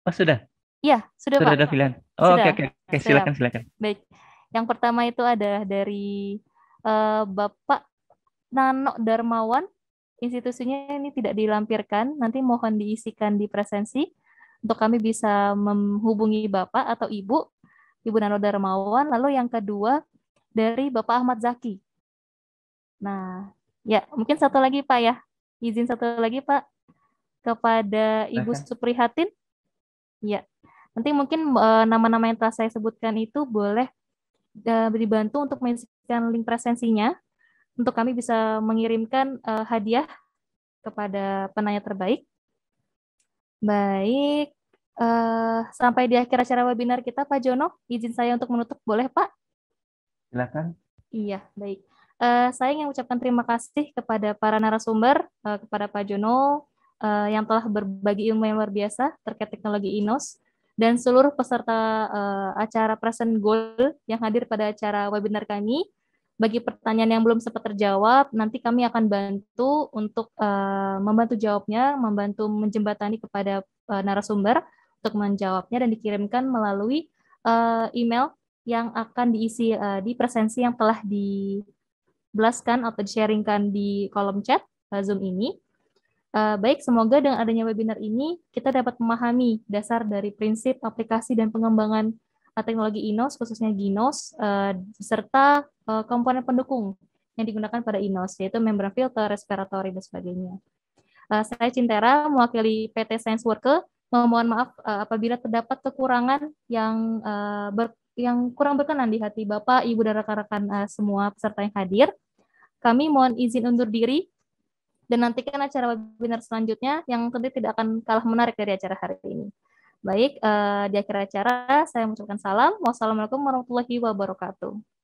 oh sudah. Iya, sudah, sudah Pak. Ada pilihan. Oh, oke oke okay, okay. silakan silakan. Baik. Yang pertama itu ada dari uh, Bapak Nano Darmawan. Institusinya ini tidak dilampirkan, nanti mohon diisikan di presensi untuk kami bisa menghubungi Bapak atau Ibu, Ibu Nano Darmawan. Lalu yang kedua dari Bapak Ahmad Zaki. Nah, Ya, mungkin satu lagi Pak ya. Izin satu lagi Pak kepada Ibu Aha. Suprihatin. Ya. Nanti mungkin eh, nama-nama uh, yang telah saya sebutkan itu boleh uh, dibantu untuk mengisikan link presensinya untuk kami bisa mengirimkan uh, hadiah kepada penanya terbaik. Baik, uh, sampai di akhir acara webinar kita Pak Jono, izin saya untuk menutup boleh Pak? Silakan. Iya, baik. Uh, saya ingin mengucapkan terima kasih kepada para narasumber, uh, kepada Pak Jono uh, eh, yang telah berbagi ilmu yang luar biasa terkait teknologi INOS dan seluruh peserta uh, acara Present Goal yang hadir pada acara webinar kami. Bagi pertanyaan yang belum sempat terjawab, nanti kami akan bantu untuk uh, membantu jawabnya, membantu menjembatani kepada uh, narasumber untuk menjawabnya dan dikirimkan melalui uh, email yang akan diisi uh, di presensi yang telah di belaskan atau sharingkan di kolom chat eh, Zoom ini. Eh, baik, semoga dengan adanya webinar ini kita dapat memahami dasar dari prinsip aplikasi dan pengembangan eh, teknologi INOS, khususnya GINOS, serta komponen pendukung yang digunakan pada INOS, yaitu membran filter, respiratory, dan sebagainya. Saya Cintera, mewakili PT Science Worker, mohon maaf apabila terdapat kekurangan yang ber, yang kurang berkenan di hati Bapak, Ibu, dan rekan-rekan semua peserta yang hadir. Kami mohon izin undur diri dan nantikan acara webinar selanjutnya yang tentu tidak akan kalah menarik dari acara hari ini. Baik, eh, di akhir acara saya mengucapkan salam. Wassalamualaikum warahmatullahi wabarakatuh.